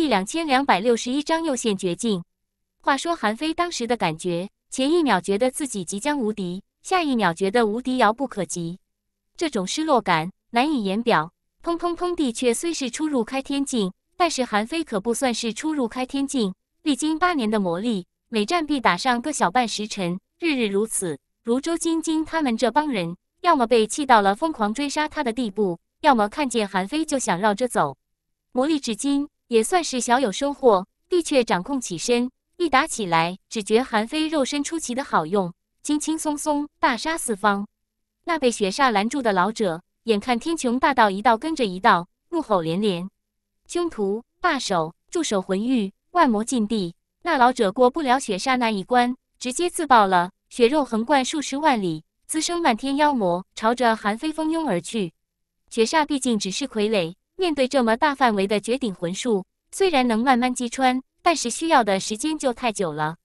第两千两百六十一章又现绝境。话说韩非当时的感觉，前一秒觉得自己即将无敌，下一秒觉得无敌遥不可及，这种失落感难以言表。砰砰砰地，却虽是初入开天境，但是韩非可不算是初入开天境，历经八年的磨砺，每战必打上个小半时辰，日日如此。如周晶晶他们这帮人，要么被气到了疯狂追杀他的地步，要么看见韩非就想绕着走。磨砺至今。也算是小有收获，的确掌控起身，一打起来，只觉韩非肉身出奇的好用，轻轻松松大杀四方。那被雪煞拦住的老者，眼看天穹大道一道跟着一道，怒吼连连，凶徒罢手，驻手魂域万魔禁地。那老者过不了雪煞那一关，直接自爆了。血肉横贯数十万里，滋生漫天妖魔，朝着韩非蜂拥而去。雪煞毕竟只是傀儡。面对这么大范围的绝顶魂术，虽然能慢慢击穿，但是需要的时间就太久了。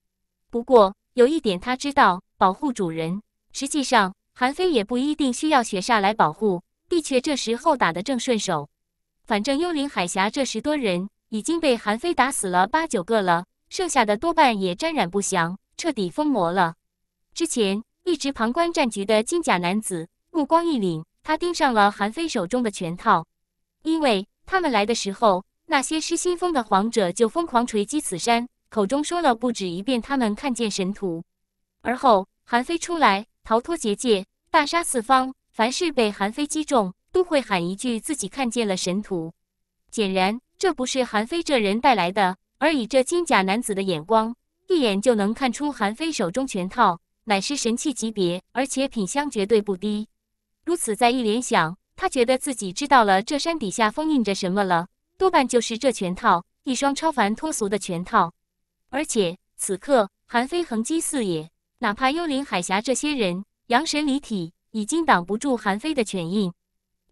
不过有一点他知道，保护主人。实际上，韩非也不一定需要雪煞来保护。的确，这时候打得正顺手，反正幽灵海峡这十多人已经被韩非打死了八九个了，剩下的多半也沾染不祥，彻底疯魔了。之前一直旁观战局的金甲男子目光一凛，他盯上了韩非手中的拳套。因为他们来的时候，那些失心疯的皇者就疯狂锤击此山，口中说了不止一遍他们看见神图。而后韩非出来逃脱结界，大杀四方，凡是被韩非击中，都会喊一句自己看见了神图。显然，这不是韩非这人带来的，而以这金甲男子的眼光，一眼就能看出韩非手中拳套乃是神器级别，而且品相绝对不低。如此再一联想。他觉得自己知道了这山底下封印着什么了，多半就是这拳套，一双超凡脱俗的拳套。而且此刻韩非横击四野，哪怕幽灵海峡这些人阳神离体，已经挡不住韩非的拳印。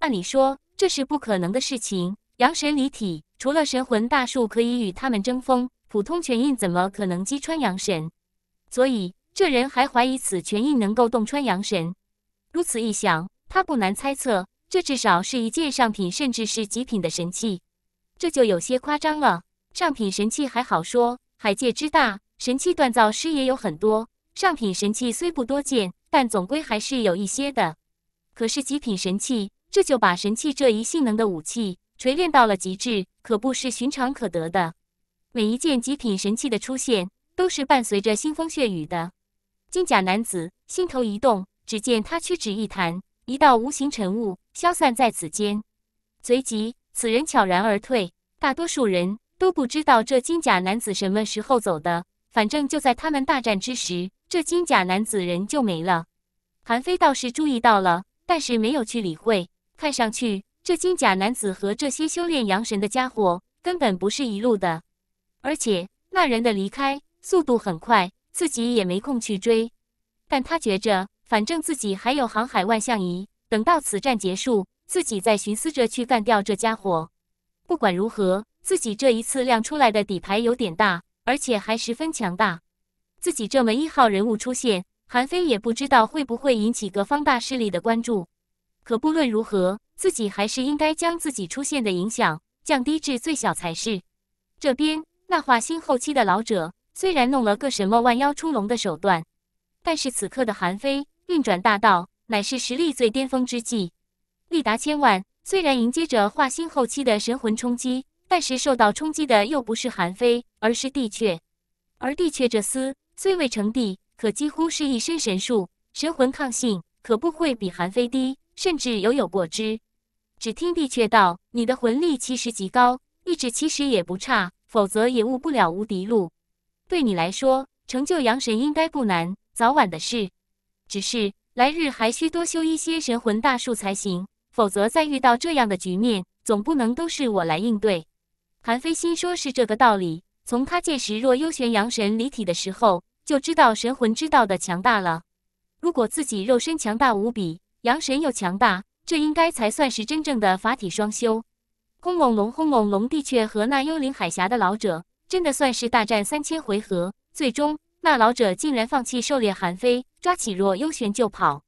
按理说这是不可能的事情，阳神离体，除了神魂大树可以与他们争锋，普通拳印怎么可能击穿阳神？所以这人还怀疑此拳印能够洞穿阳神。如此一想，他不难猜测。这至少是一件上品，甚至是极品的神器，这就有些夸张了。上品神器还好说，海界之大，神器锻造师也有很多，上品神器虽不多见，但总归还是有一些的。可是极品神器，这就把神器这一性能的武器锤炼到了极致，可不是寻常可得的。每一件极品神器的出现，都是伴随着腥风血雨的。金甲男子心头一动，只见他屈指一弹，一道无形尘雾。消散在此间，随即此人悄然而退。大多数人都不知道这金甲男子什么时候走的，反正就在他们大战之时，这金甲男子人就没了。韩非倒是注意到了，但是没有去理会。看上去，这金甲男子和这些修炼阳神的家伙根本不是一路的，而且那人的离开速度很快，自己也没空去追。但他觉着，反正自己还有航海万象仪。等到此战结束，自己再寻思着去干掉这家伙。不管如何，自己这一次亮出来的底牌有点大，而且还十分强大。自己这么一号人物出现，韩非也不知道会不会引起各方大势力的关注。可不论如何，自己还是应该将自己出现的影响降低至最小才是。这边那化星后期的老者虽然弄了个什么万妖出笼的手段，但是此刻的韩非运转大道。乃是实力最巅峰之际，力达千万。虽然迎接着化星后期的神魂冲击，但是受到冲击的又不是韩非，而是帝阙。而帝阙这厮虽未成帝，可几乎是一身神术，神魂抗性可不会比韩非低，甚至犹有过之。只听帝阙道：“你的魂力其实极高，意志其实也不差，否则也悟不了无敌路。对你来说，成就阳神应该不难，早晚的事。只是……”来日还需多修一些神魂大术才行，否则再遇到这样的局面，总不能都是我来应对。韩非心说是这个道理，从他见识若幽玄阳神离体的时候，就知道神魂之道的强大了。如果自己肉身强大无比，阳神又强大，这应该才算是真正的法体双修。轰隆隆，轰隆隆，地确和那幽灵海峡的老者，真的算是大战三千回合，最终。那老者竟然放弃狩猎韩非，抓起若幽玄就跑。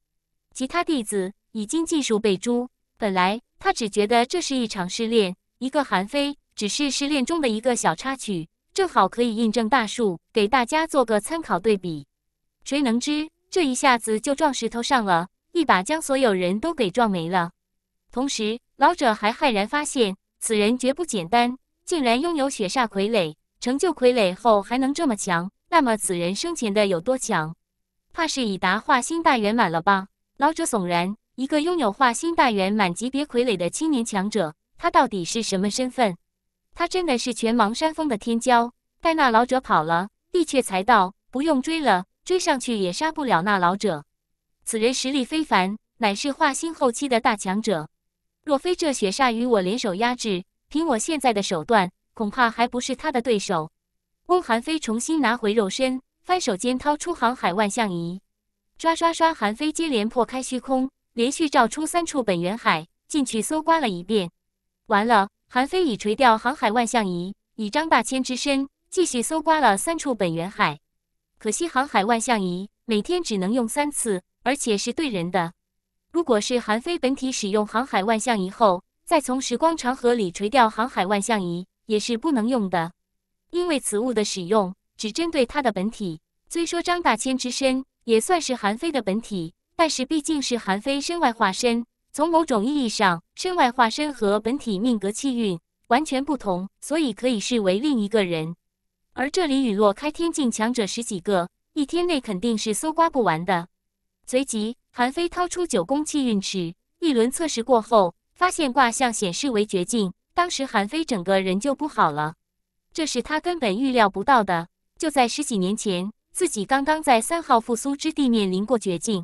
其他弟子已经尽数被诛。本来他只觉得这是一场试炼，一个韩非只是试炼中的一个小插曲，正好可以印证大树给大家做个参考对比。谁能知这一下子就撞石头上了，一把将所有人都给撞没了。同时，老者还骇然发现此人绝不简单，竟然拥有血煞傀儡，成就傀儡后还能这么强。那么此人生前的有多强？怕是已达化心大圆满了吧？老者悚然，一个拥有化心大圆满级别傀儡的青年强者，他到底是什么身份？他真的是全盲山峰的天骄？待那老者跑了，帝阙才道：“不用追了，追上去也杀不了那老者。此人实力非凡，乃是化心后期的大强者。若非这血煞与我联手压制，凭我现在的手段，恐怕还不是他的对手。”翁韩非重新拿回肉身，翻手间掏出航海万象仪，刷刷刷，韩非接连破开虚空，连续照出三处本源海，进去搜刮了一遍。完了，韩非已垂钓航海万象仪，以张大千之身继续搜刮了三处本源海。可惜航海万象仪每天只能用三次，而且是对人的。如果是韩非本体使用航海万象仪后，再从时光长河里垂钓航海万象仪，也是不能用的。因为此物的使用只针对他的本体，虽说张大千之身也算是韩非的本体，但是毕竟是韩非身外化身，从某种意义上，身外化身和本体命格气运完全不同，所以可以视为另一个人。而这里陨落开天境强者十几个，一天内肯定是搜刮不完的。随即，韩非掏出九宫气运尺，一轮测试过后，发现卦象显示为绝境。当时韩非整个人就不好了。这是他根本预料不到的。就在十几年前，自己刚刚在三号复苏之地面临过绝境，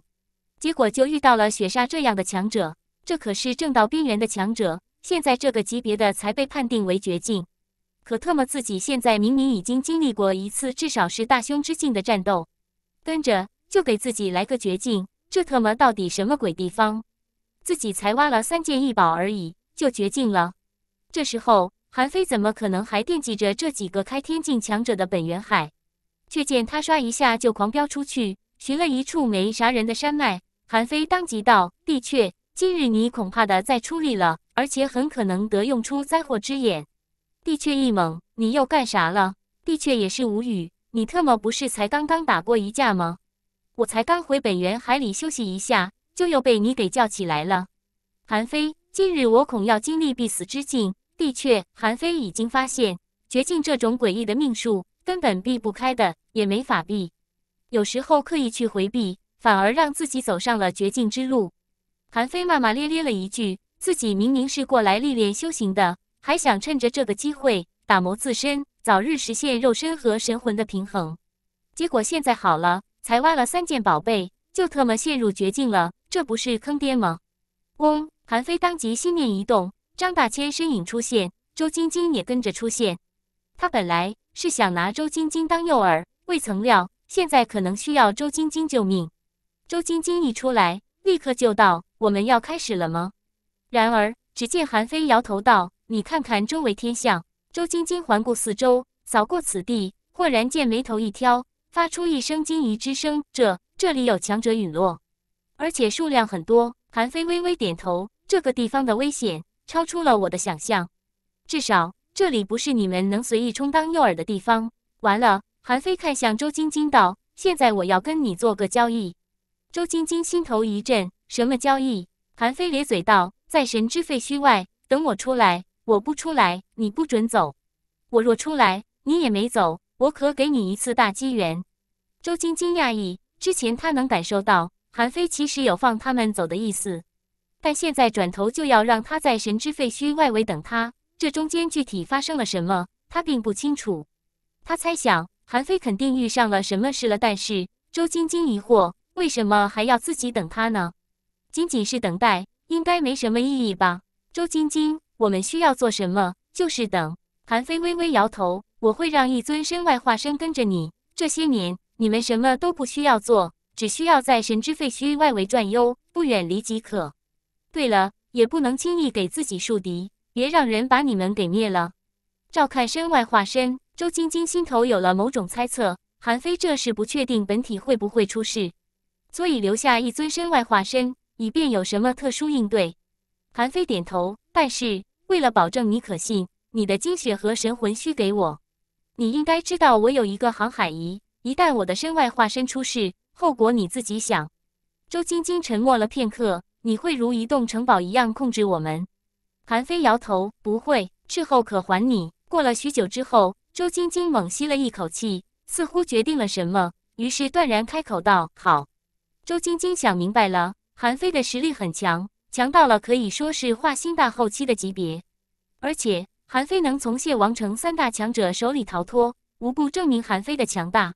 结果就遇到了雪煞这样的强者。这可是正道边缘的强者，现在这个级别的才被判定为绝境。可特么自己现在明明已经经历过一次至少是大凶之境的战斗，跟着就给自己来个绝境，这特么到底什么鬼地方？自己才挖了三件异宝而已，就绝境了。这时候。韩非怎么可能还惦记着这几个开天境强者的本源海？却见他刷一下就狂飙出去，寻了一处没啥人的山脉。韩非当即道：“帝阙，今日你恐怕的再出力了，而且很可能得用出灾祸之眼。”帝雀一懵：“你又干啥了？”帝雀也是无语：“你特么不是才刚刚打过一架吗？我才刚回本源海里休息一下，就又被你给叫起来了。”韩非：“今日我恐要经历必死之境。”的确，韩非已经发现绝境这种诡异的命数根本避不开的，也没法避。有时候刻意去回避，反而让自己走上了绝境之路。韩非骂骂咧咧了一句：“自己明明是过来历练修行的，还想趁着这个机会打磨自身，早日实现肉身和神魂的平衡。结果现在好了，才挖了三件宝贝，就特么陷入绝境了，这不是坑爹吗？”嗡，韩非当即心念一动。张大千身影出现，周晶晶也跟着出现。他本来是想拿周晶晶当诱饵，未曾料现在可能需要周晶晶救命。周晶晶一出来，立刻就道：“我们要开始了吗？”然而，只见韩非摇头道：“你看看周围天象。”周晶晶环顾四周，扫过此地，豁然见眉头一挑，发出一声惊疑之声：“这这里有强者陨落，而且数量很多。”韩非微微点头：“这个地方的危险。”超出了我的想象，至少这里不是你们能随意充当诱饵的地方。完了，韩飞看向周晶晶道：“现在我要跟你做个交易。”周晶晶心头一震：“什么交易？”韩飞咧嘴道：“在神之废墟外等我出来，我不出来你不准走；我若出来，你也没走，我可给你一次大机缘。”周晶晶讶异，之前他能感受到韩飞其实有放他们走的意思。但现在转头就要让他在神之废墟外围等他，这中间具体发生了什么，他并不清楚。他猜想韩非肯定遇上了什么事了。但是周晶晶疑惑：为什么还要自己等他呢？仅仅是等待，应该没什么意义吧？周晶晶，我们需要做什么？就是等。韩非微微摇头：“我会让一尊身外化身跟着你。这些年，你们什么都不需要做，只需要在神之废墟外围转悠，不远离即可。”对了，也不能轻易给自己树敌，别让人把你们给灭了。照看身外化身，周晶晶心头有了某种猜测。韩非这是不确定本体会不会出事，所以留下一尊身外化身，以便有什么特殊应对。韩非点头，但是为了保证你可信，你的精血和神魂需给我。你应该知道我有一个航海仪，一旦我的身外化身出事，后果你自己想。周晶晶沉默了片刻。你会如移动城堡一样控制我们？韩非摇头，不会，事后可还你。过了许久之后，周晶晶猛吸了一口气，似乎决定了什么，于是断然开口道：“好。”周晶晶想明白了，韩非的实力很强，强到了可以说是化星大后期的级别，而且韩非能从谢王城三大强者手里逃脱，无不证明韩非的强大。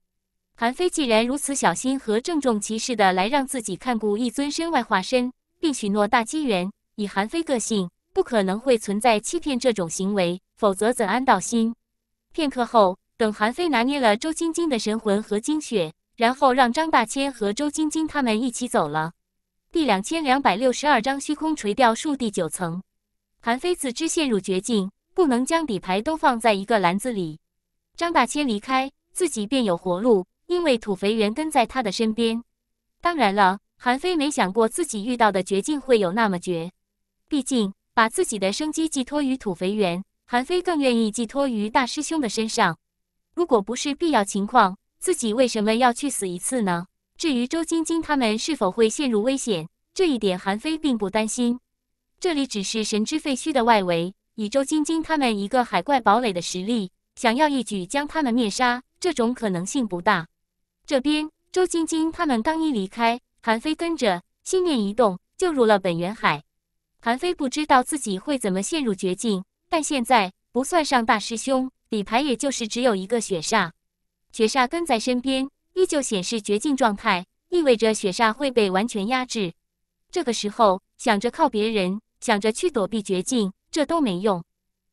韩非既然如此小心和郑重其事的来让自己看顾一尊身外化身。并许诺大机缘。以韩非个性，不可能会存在欺骗这种行为，否则怎安道心？片刻后，等韩非拿捏了周晶晶的神魂和精血，然后让张大千和周晶晶他们一起走了。第两千两百六十二章：虚空垂钓术第九层。韩非自知陷入绝境，不能将底牌都放在一个篮子里。张大千离开，自己便有活路，因为土肥圆跟在他的身边。当然了。韩非没想过自己遇到的绝境会有那么绝，毕竟把自己的生机寄托于土肥圆，韩非更愿意寄托于大师兄的身上。如果不是必要情况，自己为什么要去死一次呢？至于周晶晶他们是否会陷入危险，这一点韩非并不担心。这里只是神之废墟的外围，以周晶晶他们一个海怪堡垒的实力，想要一举将他们灭杀，这种可能性不大。这边周晶晶他们刚一离开。韩非跟着心念一动，就入了本源海。韩非不知道自己会怎么陷入绝境，但现在不算上大师兄底牌，也就是只有一个雪煞。雪煞跟在身边，依旧显示绝境状态，意味着雪煞会被完全压制。这个时候想着靠别人，想着去躲避绝境，这都没用。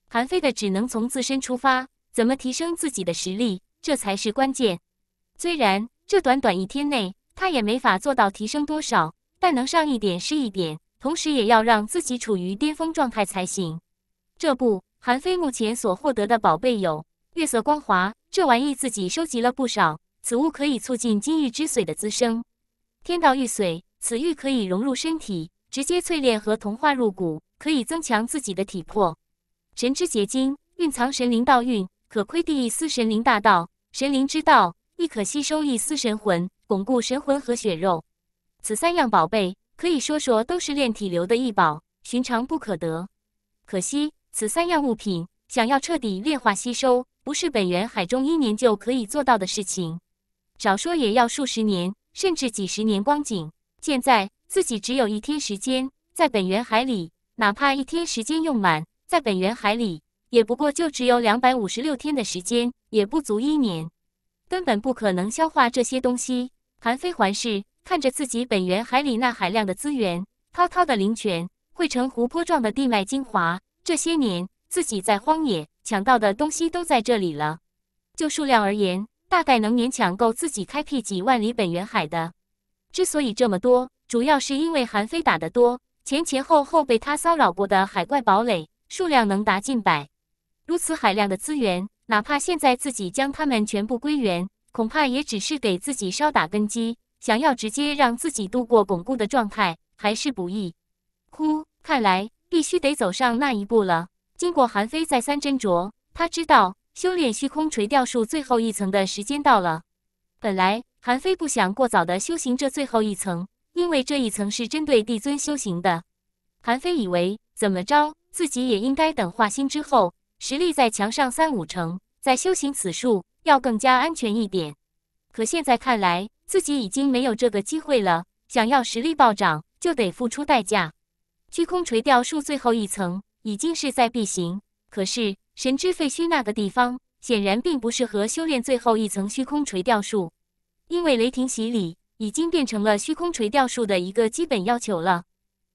韩非的只能从自身出发，怎么提升自己的实力，这才是关键。虽然这短短一天内。他也没法做到提升多少，但能上一点是一点。同时，也要让自己处于巅峰状态才行。这不，韩非目前所获得的宝贝有月色光华，这玩意自己收集了不少。此物可以促进金玉之髓的滋生。天道玉髓，此玉可以融入身体，直接淬炼和同化入骨，可以增强自己的体魄。神之结晶，蕴藏神灵道韵，可窥地一丝神灵大道。神灵之道，亦可吸收一丝神魂。巩固神魂和血肉，此三样宝贝可以说说都是炼体流的异宝，寻常不可得。可惜此三样物品想要彻底炼化吸收，不是本源海中一年就可以做到的事情，少说也要数十年，甚至几十年光景。现在自己只有一天时间在本源海里，哪怕一天时间用满，在本源海里也不过就只有两百五十六天的时间，也不足一年，根本不可能消化这些东西。韩非环视，看着自己本源海里那海量的资源，滔滔的灵泉汇成湖泊状的地脉精华。这些年自己在荒野抢到的东西都在这里了，就数量而言，大概能勉强够自己开辟几万里本源海的。之所以这么多，主要是因为韩非打得多，前前后后被他骚扰过的海怪堡垒数量能达近百。如此海量的资源，哪怕现在自己将它们全部归元。恐怕也只是给自己稍打根基，想要直接让自己度过巩固的状态，还是不易。呼，看来必须得走上那一步了。经过韩非再三斟酌，他知道修炼虚空垂钓术最后一层的时间到了。本来韩非不想过早的修行这最后一层，因为这一层是针对帝尊修行的。韩非以为，怎么着自己也应该等化心之后，实力再强上三五成，再修行此术。要更加安全一点，可现在看来，自己已经没有这个机会了。想要实力暴涨，就得付出代价。虚空垂钓术最后一层已经势在必行，可是神之废墟那个地方显然并不适合修炼最后一层虚空垂钓术，因为雷霆洗礼已经变成了虚空垂钓术的一个基本要求了。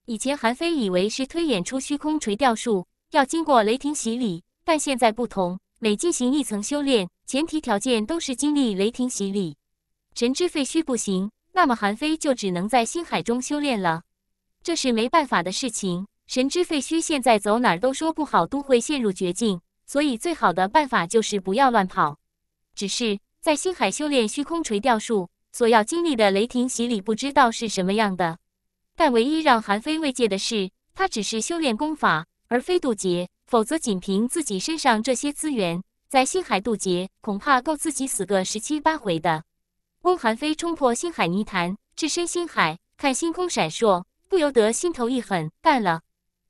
以前韩非以为是推演出虚空垂钓术要经过雷霆洗礼，但现在不同。每进行一层修炼，前提条件都是经历雷霆洗礼。神之废墟不行，那么韩非就只能在星海中修炼了。这是没办法的事情。神之废墟现在走哪儿都说不好，都会陷入绝境。所以最好的办法就是不要乱跑。只是在星海修炼虚空垂钓术，所要经历的雷霆洗礼不知道是什么样的。但唯一让韩非慰藉的是，他只是修炼功法，而非渡劫。否则，仅凭自己身上这些资源，在星海渡劫，恐怕够自己死个十七八回的。翁韩非冲破星海泥潭，置身星海，看星空闪烁，不由得心头一狠，干了。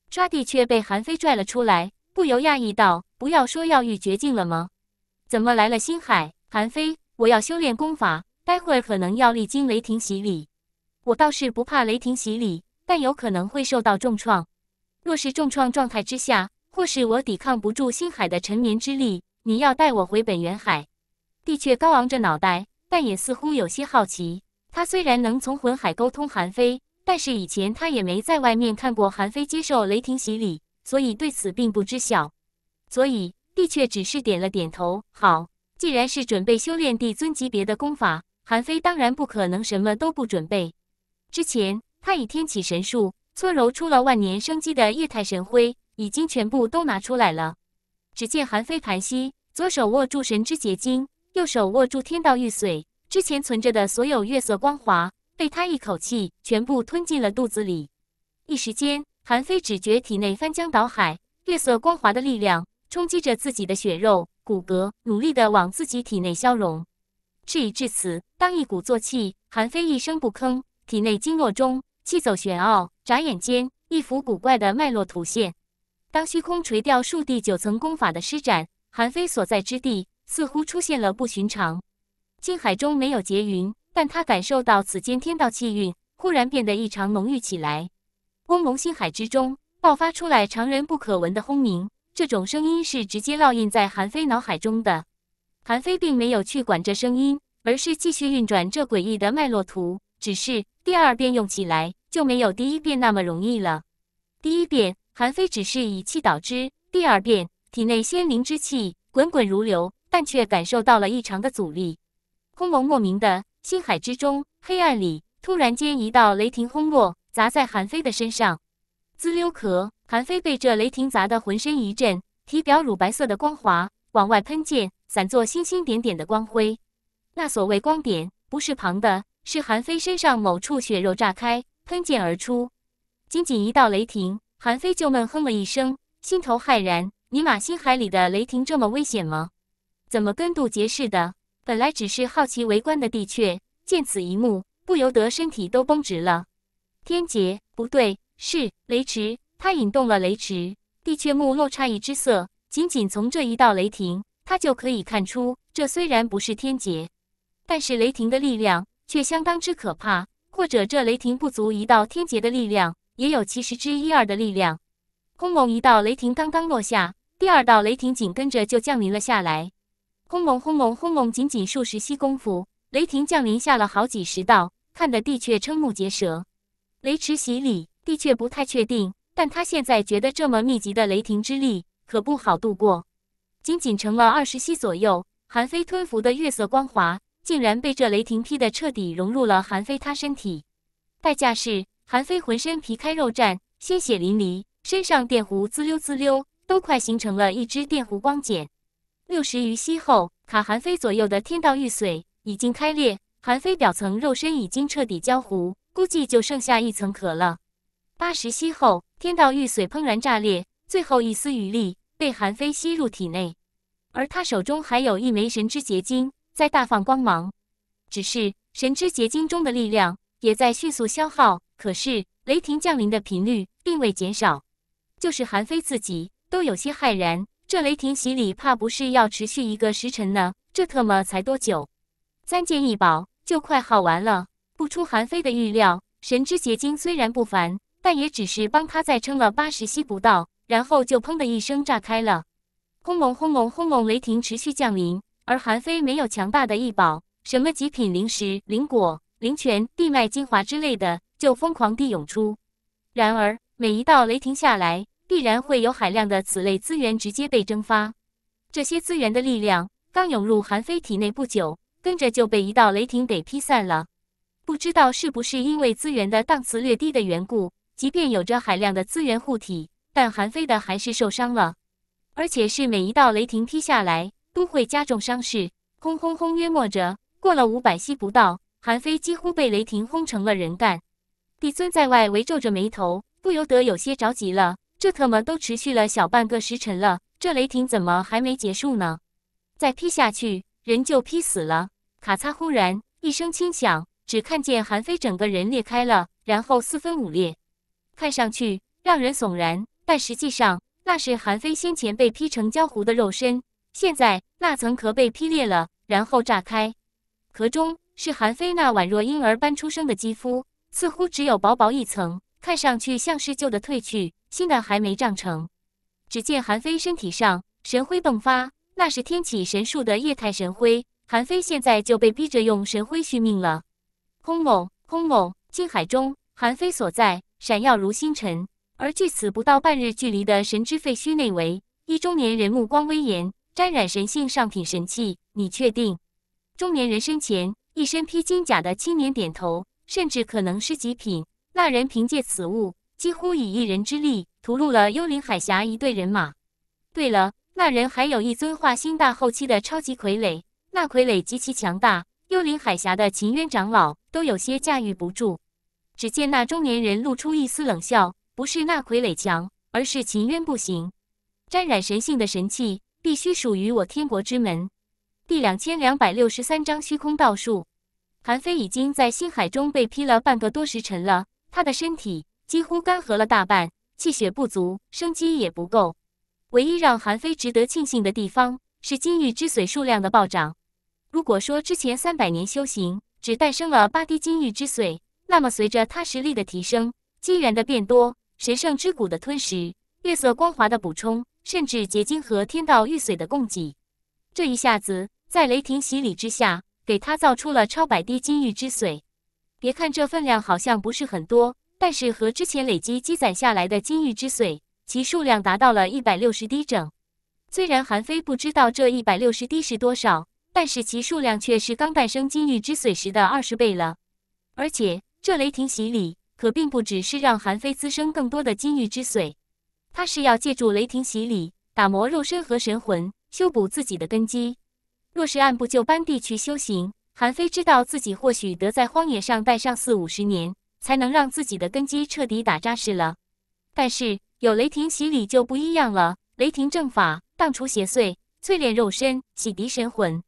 抓地却被韩非拽了出来，不由讶异道：“不要说要遇绝境了吗？怎么来了星海？”韩非，我要修炼功法，待会儿可能要历经雷霆洗礼。我倒是不怕雷霆洗礼，但有可能会受到重创。若是重创状态之下，或是我抵抗不住星海的沉眠之力，你要带我回本源海？帝雀高昂着脑袋，但也似乎有些好奇。他虽然能从魂海沟通韩非，但是以前他也没在外面看过韩非接受雷霆洗礼，所以对此并不知晓。所以，帝雀只是点了点头。好，既然是准备修炼帝尊级别的功法，韩非当然不可能什么都不准备。之前，他以天启神术搓揉出了万年生机的液态神辉。已经全部都拿出来了。只见韩非盘膝，左手握住神之结晶，右手握住天道玉髓，之前存着的所有月色光华，被他一口气全部吞进了肚子里。一时间，韩非只觉体内翻江倒海，月色光华的力量冲击着自己的血肉骨骼，努力的往自己体内消融。事已至此，当一鼓作气，韩非一声不吭，体内经络中气走玄奥，眨眼间，一幅古怪的脉络图现。当虚空垂钓术第九层功法的施展，韩非所在之地似乎出现了不寻常。星海中没有结云，但他感受到此间天道气运忽然变得异常浓郁起来。轰隆，星海之中爆发出来常人不可闻的轰鸣，这种声音是直接烙印在韩非脑海中的。韩非并没有去管这声音，而是继续运转这诡异的脉络图。只是第二遍用起来就没有第一遍那么容易了。第一遍。韩非只是以气导之，第二遍体内仙灵之气滚滚如流，但却感受到了异常的阻力。空蒙莫名的星海之中，黑暗里突然间一道雷霆轰落，砸在韩非的身上。滋溜壳，韩非被这雷霆砸得浑身一震，体表乳白色的光华往外喷溅，散作星星点点的光辉。那所谓光点，不是旁的，是韩非身上某处血肉炸开，喷溅而出。仅仅一道雷霆。韩非就闷哼了一声，心头骇然：“尼玛，星海里的雷霆这么危险吗？怎么跟渡劫似的？本来只是好奇围观的帝阙，见此一幕，不由得身体都绷直了。天劫？不对，是雷池。他引动了雷池。帝阙目露诧异之色，仅仅从这一道雷霆，他就可以看出，这虽然不是天劫，但是雷霆的力量却相当之可怕。或者，这雷霆不足一道天劫的力量。”也有其十之一二的力量。轰隆！一道雷霆刚刚落下，第二道雷霆紧跟着就降临了下来。轰隆，轰隆，轰隆！仅仅数十息功夫，雷霆降临下了好几十道，看得地却瞠目结舌。雷池洗礼，地却不太确定，但他现在觉得这么密集的雷霆之力可不好度过。仅仅成了二十息左右，韩非吞服的月色光华竟然被这雷霆劈得彻底融入了韩非他身体，代价是。韩非浑身皮开肉绽，鲜血淋漓，身上电弧滋溜滋溜，都快形成了一只电弧光茧。六十余息后，卡韩非左右的天道玉髓已经开裂，韩非表层肉身已经彻底焦糊，估计就剩下一层壳了。八十息后，天道玉髓砰然炸裂，最后一丝余力被韩非吸入体内，而他手中还有一枚神之结晶在大放光芒，只是神之结晶中的力量也在迅速消耗。可是雷霆降临的频率并未减少，就是韩非自己都有些骇然，这雷霆洗礼怕不是要持续一个时辰呢？这特么才多久，三件异宝就快耗完了。不出韩非的预料，神之结晶虽然不凡，但也只是帮他再撑了八十息不到，然后就砰的一声炸开了。轰隆轰隆轰隆，雷霆持续降临，而韩非没有强大的异宝，什么极品灵石、灵果、灵泉、地脉精华之类的。就疯狂地涌出，然而每一道雷霆下来，必然会有海量的此类资源直接被蒸发。这些资源的力量刚涌入韩非体内不久，跟着就被一道雷霆给劈散了。不知道是不是因为资源的档次略低的缘故，即便有着海量的资源护体，但韩非的还是受伤了，而且是每一道雷霆劈下来都会加重伤势。轰轰轰，约莫着过了五百息不到，韩非几乎被雷霆轰成了人干。帝尊在外围皱着眉头，不由得有些着急了。这特么都持续了小半个时辰了，这雷霆怎么还没结束呢？再劈下去，人就劈死了！咔嚓，轰然一声轻响，只看见韩非整个人裂开了，然后四分五裂，看上去让人悚然。但实际上，那是韩非先前被劈成焦糊的肉身，现在那层壳被劈裂了，然后炸开，壳中是韩非那宛若婴儿般出生的肌肤。似乎只有薄薄一层，看上去像是旧的褪去，新的还没长成。只见韩非身体上神辉迸发，那是天启神树的液态神辉。韩非现在就被逼着用神辉续命了。空某，空某，金海中，韩非所在，闪耀如星辰。而距此不到半日距离的神之废墟内围，一中年人目光威严，沾染神性上品神器。你确定？中年人身前，一身披金甲的青年点头。甚至可能是极品。那人凭借此物，几乎以一人之力屠戮了幽灵海峡一队人马。对了，那人还有一尊化星大后期的超级傀儡，那傀儡极其强大，幽灵海峡的秦渊长老都有些驾驭不住。只见那中年人露出一丝冷笑：“不是那傀儡强，而是秦渊不行。沾染神性的神器，必须属于我天国之门。”第两千两百六十三章：虚空道术。韩非已经在星海中被劈了半个多时辰了，他的身体几乎干涸了大半，气血不足，生机也不够。唯一让韩非值得庆幸的地方是金玉之髓数量的暴涨。如果说之前三百年修行只诞生了八滴金玉之髓，那么随着他实力的提升，机缘的变多，神圣之骨的吞食，月色光华的补充，甚至结晶和天道玉髓的供给，这一下子在雷霆洗礼之下。给他造出了超百滴金玉之髓，别看这分量好像不是很多，但是和之前累积积攒下来的金玉之髓，其数量达到了一百六十滴整。虽然韩非不知道这一百六十滴是多少，但是其数量却是刚诞生金玉之髓时的二十倍了。而且这雷霆洗礼可并不只是让韩非滋生更多的金玉之髓，他是要借助雷霆洗礼打磨肉身和神魂，修补自己的根基。若是按部就班地去修行，韩非知道自己或许得在荒野上待上四五十年，才能让自己的根基彻底打扎实了。但是有雷霆洗礼就不一样了，雷霆正法荡除邪祟，淬炼肉身，洗涤神魂。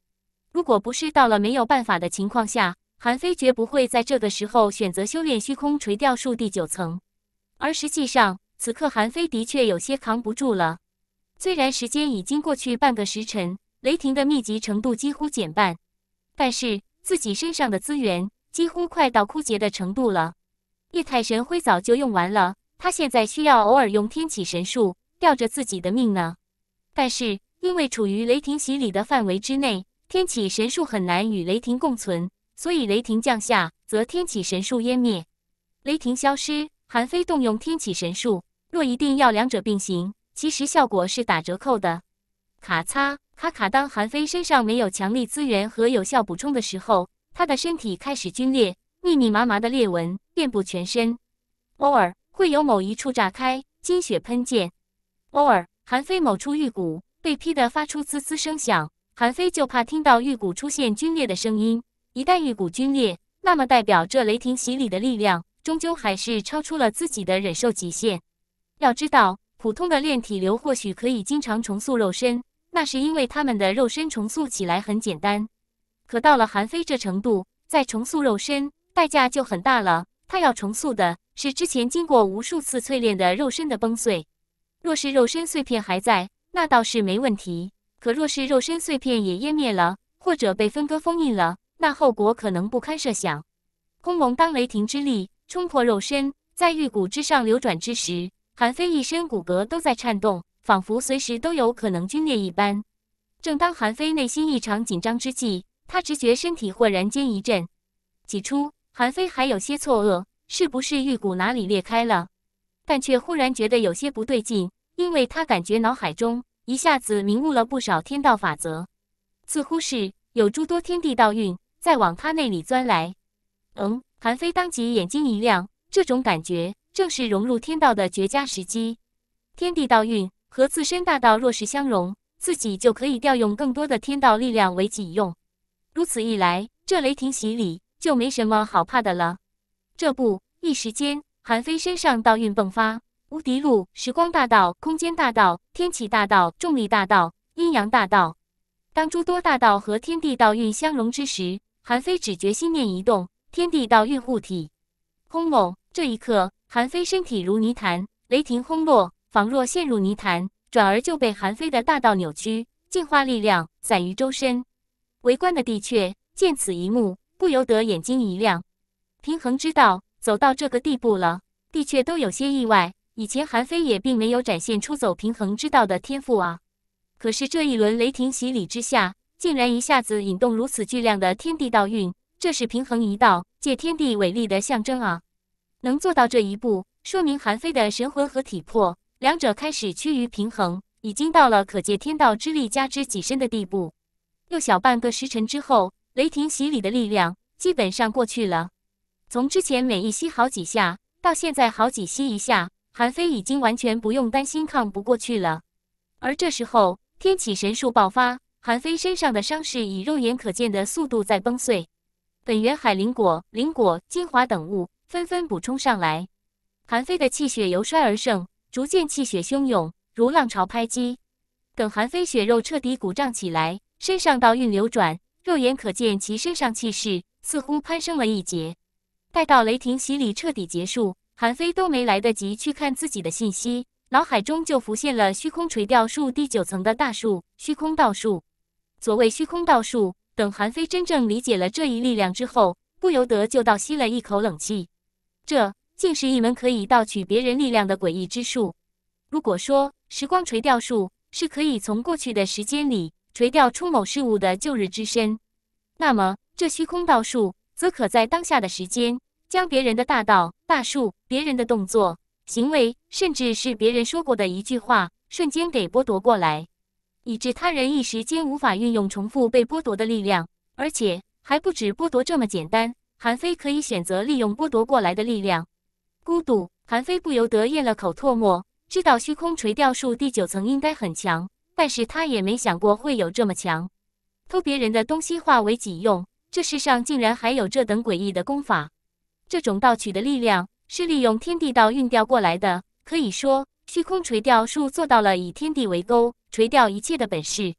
如果不是到了没有办法的情况下，韩非绝不会在这个时候选择修炼虚空垂钓术第九层。而实际上，此刻韩非的确有些扛不住了。虽然时间已经过去半个时辰。雷霆的密集程度几乎减半，但是自己身上的资源几乎快到枯竭的程度了。液态神辉早就用完了，他现在需要偶尔用天启神术吊着自己的命呢。但是因为处于雷霆洗礼的范围之内，天启神术很难与雷霆共存，所以雷霆降下则天启神术湮灭，雷霆消失，韩非动用天启神术。若一定要两者并行，其实效果是打折扣的。咔嚓咔咔！当韩非身上没有强力资源和有效补充的时候，他的身体开始龟裂，密密麻麻的裂纹遍布全身，偶尔会有某一处炸开，金血喷溅；偶尔韩非某处玉骨被劈得发出滋滋声响。韩非就怕听到玉骨出现龟裂的声音，一旦玉骨龟裂，那么代表这雷霆洗礼的力量终究还是超出了自己的忍受极限。要知道，普通的炼体流或许可以经常重塑肉身。那是因为他们的肉身重塑起来很简单，可到了韩非这程度，再重塑肉身代价就很大了。他要重塑的是之前经过无数次淬炼的肉身的崩碎。若是肉身碎片还在，那倒是没问题；可若是肉身碎片也湮灭了，或者被分割封印了，那后果可能不堪设想。空龙当雷霆之力冲破肉身，在玉骨之上流转之时，韩非一身骨骼都在颤动。仿佛随时都有可能皲裂一般。正当韩非内心异常紧张之际，他直觉身体豁然间一震。起初，韩非还有些错愕，是不是玉骨哪里裂开了？但却忽然觉得有些不对劲，因为他感觉脑海中一下子明悟了不少天道法则，似乎是有诸多天地道运在往他那里钻来。嗯，韩非当即眼睛一亮，这种感觉正是融入天道的绝佳时机。天地道运。和自身大道若是相融，自己就可以调用更多的天道力量为己用。如此一来，这雷霆洗礼就没什么好怕的了。这不，一时间，韩非身上道运迸发，无敌路、时光大道、空间大道、天启大道、重力大道、阴阳大道。当诸多大道和天地道运相融之时，韩非只觉心念一动，天地道运护体。轰隆！这一刻，韩非身体如泥潭，雷霆轰落。仿若陷入泥潭，转而就被韩非的大道扭曲、净化力量，散于周身。围观的帝阙见此一幕，不由得眼睛一亮。平衡之道走到这个地步了，帝阙都有些意外。以前韩非也并没有展现出走平衡之道的天赋啊，可是这一轮雷霆洗礼之下，竟然一下子引动如此巨量的天地道运，这是平衡一道借天地伟力的象征啊！能做到这一步，说明韩非的神魂和体魄。两者开始趋于平衡，已经到了可借天道之力加之己身的地步。又小半个时辰之后，雷霆洗礼的力量基本上过去了。从之前每一吸好几下，到现在好几吸一下，韩非已经完全不用担心抗不过去了。而这时候，天启神术爆发，韩非身上的伤势以肉眼可见的速度在崩碎，本源、海灵果、灵果精华等物纷纷补充上来，韩非的气血由衰而盛。逐渐气血汹涌，如浪潮拍击。等韩非血肉彻底鼓胀起来，身上道运流转，肉眼可见其身上气势似乎攀升了一截。待到雷霆洗礼彻底结束，韩非都没来得及去看自己的信息，脑海中就浮现了虚空垂钓术第九层的大术——虚空道术。所谓虚空道术，等韩非真正理解了这一力量之后，不由得就倒吸了一口冷气。这。竟是一门可以盗取别人力量的诡异之术。如果说时光垂钓术是可以从过去的时间里垂钓出某事物的旧日之身，那么这虚空道术则可在当下的时间，将别人的大道、大术、别人的动作、行为，甚至是别人说过的一句话，瞬间给剥夺过来，以致他人一时间无法运用重复被剥夺的力量。而且还不止剥夺这么简单，韩非可以选择利用剥夺过来的力量。孤独韩非不由得咽了口唾沫，知道虚空垂钓术第九层应该很强，但是他也没想过会有这么强。偷别人的东西化为己用，这世上竟然还有这等诡异的功法。这种盗取的力量是利用天地道运调过来的，可以说虚空垂钓术做到了以天地为钩，垂钓一切的本事。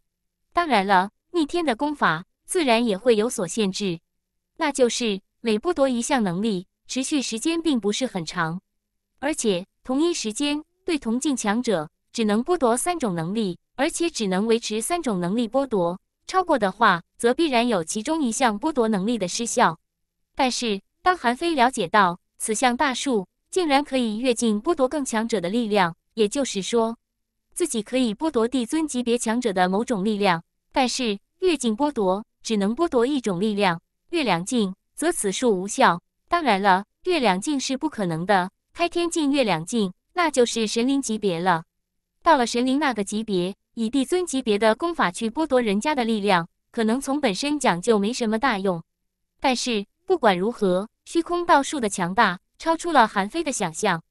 当然了，逆天的功法自然也会有所限制，那就是每剥夺一项能力。持续时间并不是很长，而且同一时间对同境强者只能剥夺三种能力，而且只能维持三种能力剥夺。超过的话，则必然有其中一项剥夺能力的失效。但是，当韩非了解到此项大术竟然可以越境剥夺更强者的力量，也就是说，自己可以剥夺帝尊级别强者的某种力量，但是越境剥夺只能剥夺一种力量，越两境则此术无效。当然了，月两境是不可能的。开天境、月两境，那就是神灵级别了。到了神灵那个级别，以帝尊级别的功法去剥夺人家的力量，可能从本身讲就没什么大用。但是不管如何，虚空道术的强大超出了韩非的想象。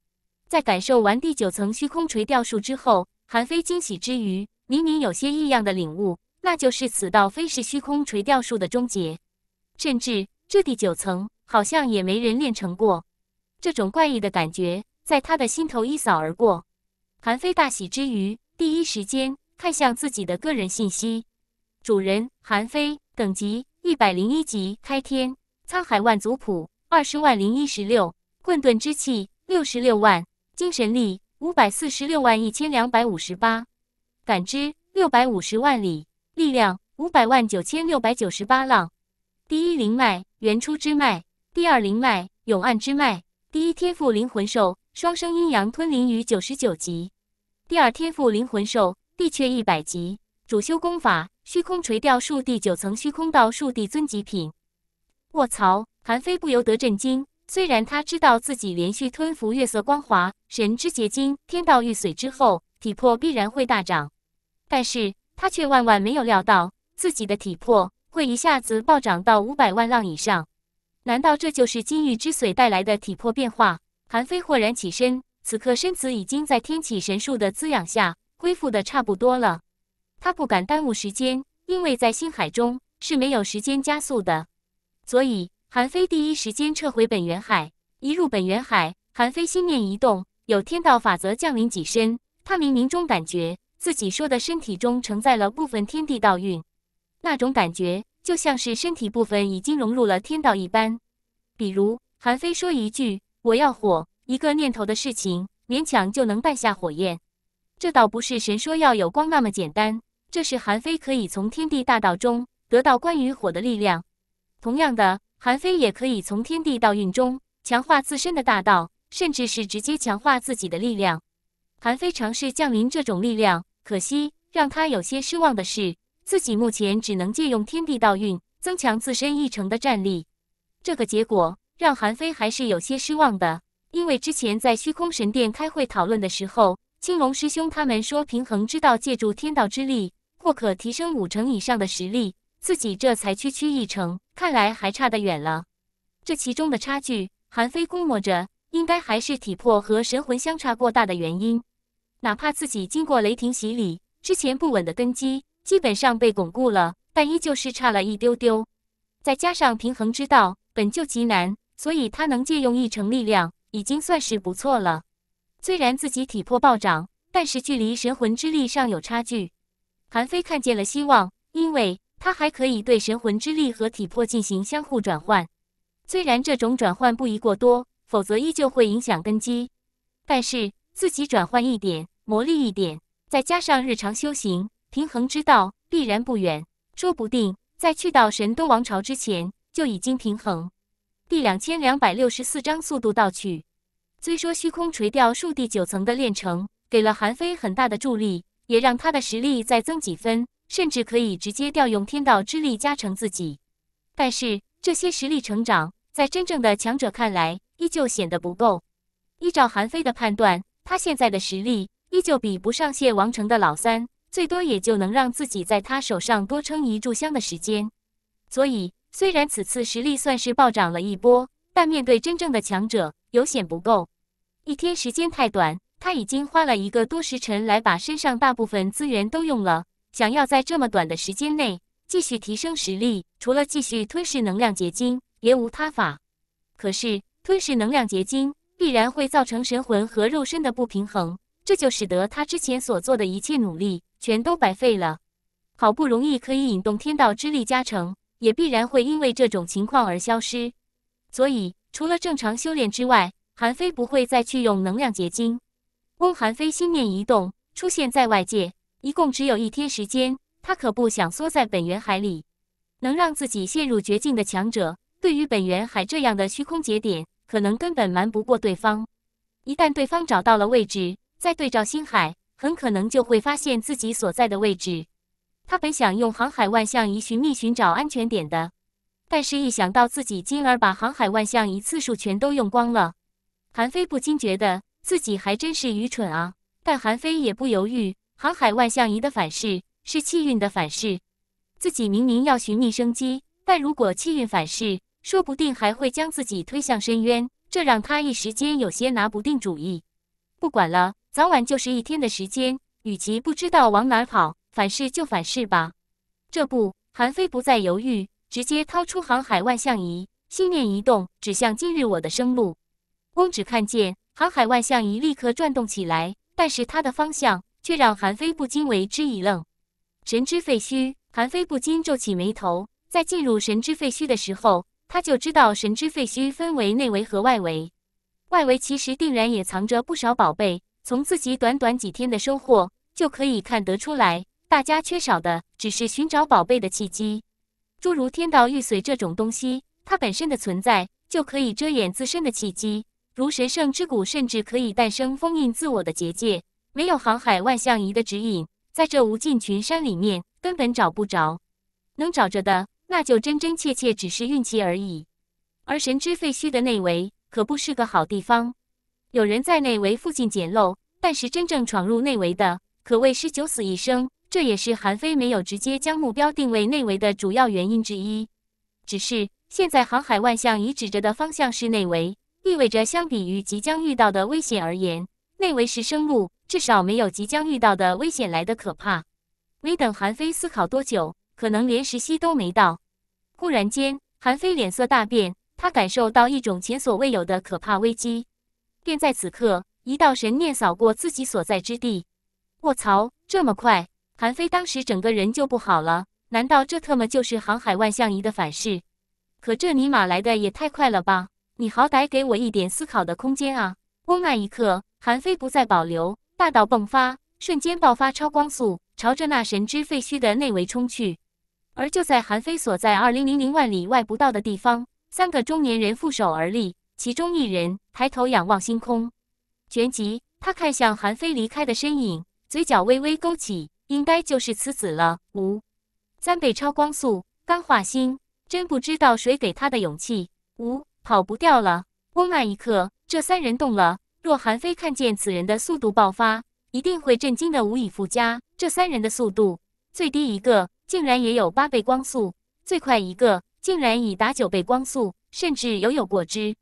在感受完第九层虚空垂钓术之后，韩非惊喜之余，明明有些异样的领悟，那就是此道非是虚空垂钓术的终结，甚至这第九层。好像也没人练成过，这种怪异的感觉在他的心头一扫而过。韩非大喜之余，第一时间看向自己的个人信息：主人韩非，等级一百零一级，开天沧海万族谱二十万零一十六，混沌之气六十六万，精神力五百四十六万一千两百五十八，感知六百五十万里，力量五百万九千六百九十八浪，第一灵脉原初之脉。第二灵脉永暗之脉，第一天赋灵魂兽双生阴阳吞灵鱼九十九级，第二天赋灵魂兽地雀一百级，主修功法虚空垂钓术第九层虚空道术帝尊极品。卧槽！韩非不由得震惊。虽然他知道自己连续吞服月色光华、神之结晶、天道玉髓之后，体魄必然会大涨，但是他却万万没有料到自己的体魄会一下子暴涨到五百万浪以上。难道这就是金玉之髓带来的体魄变化？韩非豁然起身，此刻身子已经在天启神树的滋养下恢复的差不多了。他不敢耽误时间，因为在星海中是没有时间加速的，所以韩非第一时间撤回本源海。一入本源海，韩非心念一动，有天道法则降临己身。他冥冥中感觉自己说的身体中承载了部分天地道运，那种感觉。就像是身体部分已经融入了天道一般，比如韩非说一句“我要火”，一个念头的事情，勉强就能败下火焰。这倒不是神说要有光那么简单，这是韩非可以从天地大道中得到关于火的力量。同样的，韩非也可以从天地道运中强化自身的大道，甚至是直接强化自己的力量。韩非尝试降临这种力量，可惜让他有些失望的是。自己目前只能借用天地道运增强自身一成的战力，这个结果让韩非还是有些失望的。因为之前在虚空神殿开会讨论的时候，青龙师兄他们说平衡之道借助天道之力，或可提升五成以上的实力。自己这才区区一成，看来还差得远了。这其中的差距，韩非估摸着应该还是体魄和神魂相差过大的原因。哪怕自己经过雷霆洗礼，之前不稳的根基。基本上被巩固了，但依旧是差了一丢丢。再加上平衡之道本就极难，所以他能借用一成力量，已经算是不错了。虽然自己体魄暴涨，但是距离神魂之力尚有差距。韩非看见了希望，因为他还可以对神魂之力和体魄进行相互转换。虽然这种转换不宜过多，否则依旧会影响根基，但是自己转换一点，磨砺一点，再加上日常修行。平衡之道必然不远，说不定在去到神都王朝之前就已经平衡。第两千两百六十四章速度倒去。虽说虚空垂钓数第九层的练成给了韩非很大的助力，也让他的实力再增几分，甚至可以直接调用天道之力加成自己。但是这些实力成长，在真正的强者看来依旧显得不够。依照韩非的判断，他现在的实力依旧比不上谢王城的老三。最多也就能让自己在他手上多撑一炷香的时间，所以虽然此次实力算是暴涨了一波，但面对真正的强者，有险不够。一天时间太短，他已经花了一个多时辰来把身上大部分资源都用了。想要在这么短的时间内继续提升实力，除了继续吞噬能量结晶，别无他法。可是吞噬能量结晶必然会造成神魂和肉身的不平衡，这就使得他之前所做的一切努力。全都白费了，好不容易可以引动天道之力加成，也必然会因为这种情况而消失。所以，除了正常修炼之外，韩非不会再去用能量结晶。翁韩非心念一动，出现在外界。一共只有一天时间，他可不想缩在本源海里。能让自己陷入绝境的强者，对于本源海这样的虚空节点，可能根本瞒不过对方。一旦对方找到了位置，再对照星海。很可能就会发现自己所在的位置。他本想用航海万象仪寻觅寻找安全点的，但是一想到自己今儿把航海万象仪次数全都用光了，韩非不禁觉得自己还真是愚蠢啊。但韩非也不犹豫，航海万象仪的反噬是气运的反噬，自己明明要寻觅生机，但如果气运反噬，说不定还会将自己推向深渊，这让他一时间有些拿不定主意。不管了。早晚就是一天的时间，与其不知道往哪儿跑，反噬就反噬吧。这不，韩非不再犹豫，直接掏出航海万象仪，心念一动，指向今日我的生路。翁只看见航海万象仪立刻转动起来，但是它的方向却让韩非不禁为之一愣。神之废墟，韩非不禁皱起眉头。在进入神之废墟的时候，他就知道神之废墟分为内围和外围，外围其实定然也藏着不少宝贝。从自己短短几天的收获就可以看得出来，大家缺少的只是寻找宝贝的契机。诸如天道玉髓这种东西，它本身的存在就可以遮掩自身的契机。如神圣之谷，甚至可以诞生封印自我的结界。没有航海万象仪的指引，在这无尽群山里面根本找不着。能找着的，那就真真切切只是运气而已。而神之废墟的内围可不是个好地方。有人在内围附近捡漏，但是真正闯入内围的可谓是九死一生，这也是韩非没有直接将目标定位内围的主要原因之一。只是现在航海万象已指着的方向是内围，意味着相比于即将遇到的危险而言，内围是生路至少没有即将遇到的危险来的可怕。没等韩非思考多久，可能连石溪都没到，忽然间韩非脸色大变，他感受到一种前所未有的可怕危机。便在此刻，一道神念扫过自己所在之地。卧槽！这么快？韩非当时整个人就不好了。难道这特么就是航海万象仪的反噬？可这尼玛来的也太快了吧！你好歹给我一点思考的空间啊！嗡！那一刻，韩非不再保留，大道迸发，瞬间爆发超光速，朝着那神之废墟的内围冲去。而就在韩非所在二零零零万里外不到的地方，三个中年人负手而立。其中一人抬头仰望星空，旋即他看向韩非离开的身影，嘴角微微勾起，应该就是此子了。五三倍超光速，钢化星，真不知道谁给他的勇气。五跑不掉了。嗡！那一刻，这三人动了。若韩非看见此人的速度爆发，一定会震惊的无以复加。这三人的速度，最低一个竟然也有八倍光速，最快一个竟然已达九倍光速，甚至犹有过之。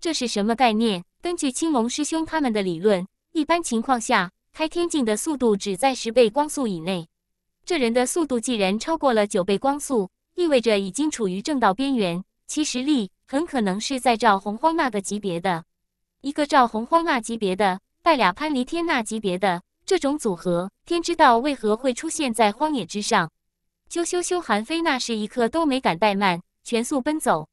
这是什么概念？根据青龙师兄他们的理论，一般情况下，开天境的速度只在十倍光速以内。这人的速度既然超过了九倍光速，意味着已经处于正道边缘，其实力很可能是在赵洪荒那个级别的。一个赵洪荒那级别的，带俩潘离天那级别的这种组合，天知道为何会出现在荒野之上。啾啾啾，韩非那是一刻都没敢怠慢，全速奔走。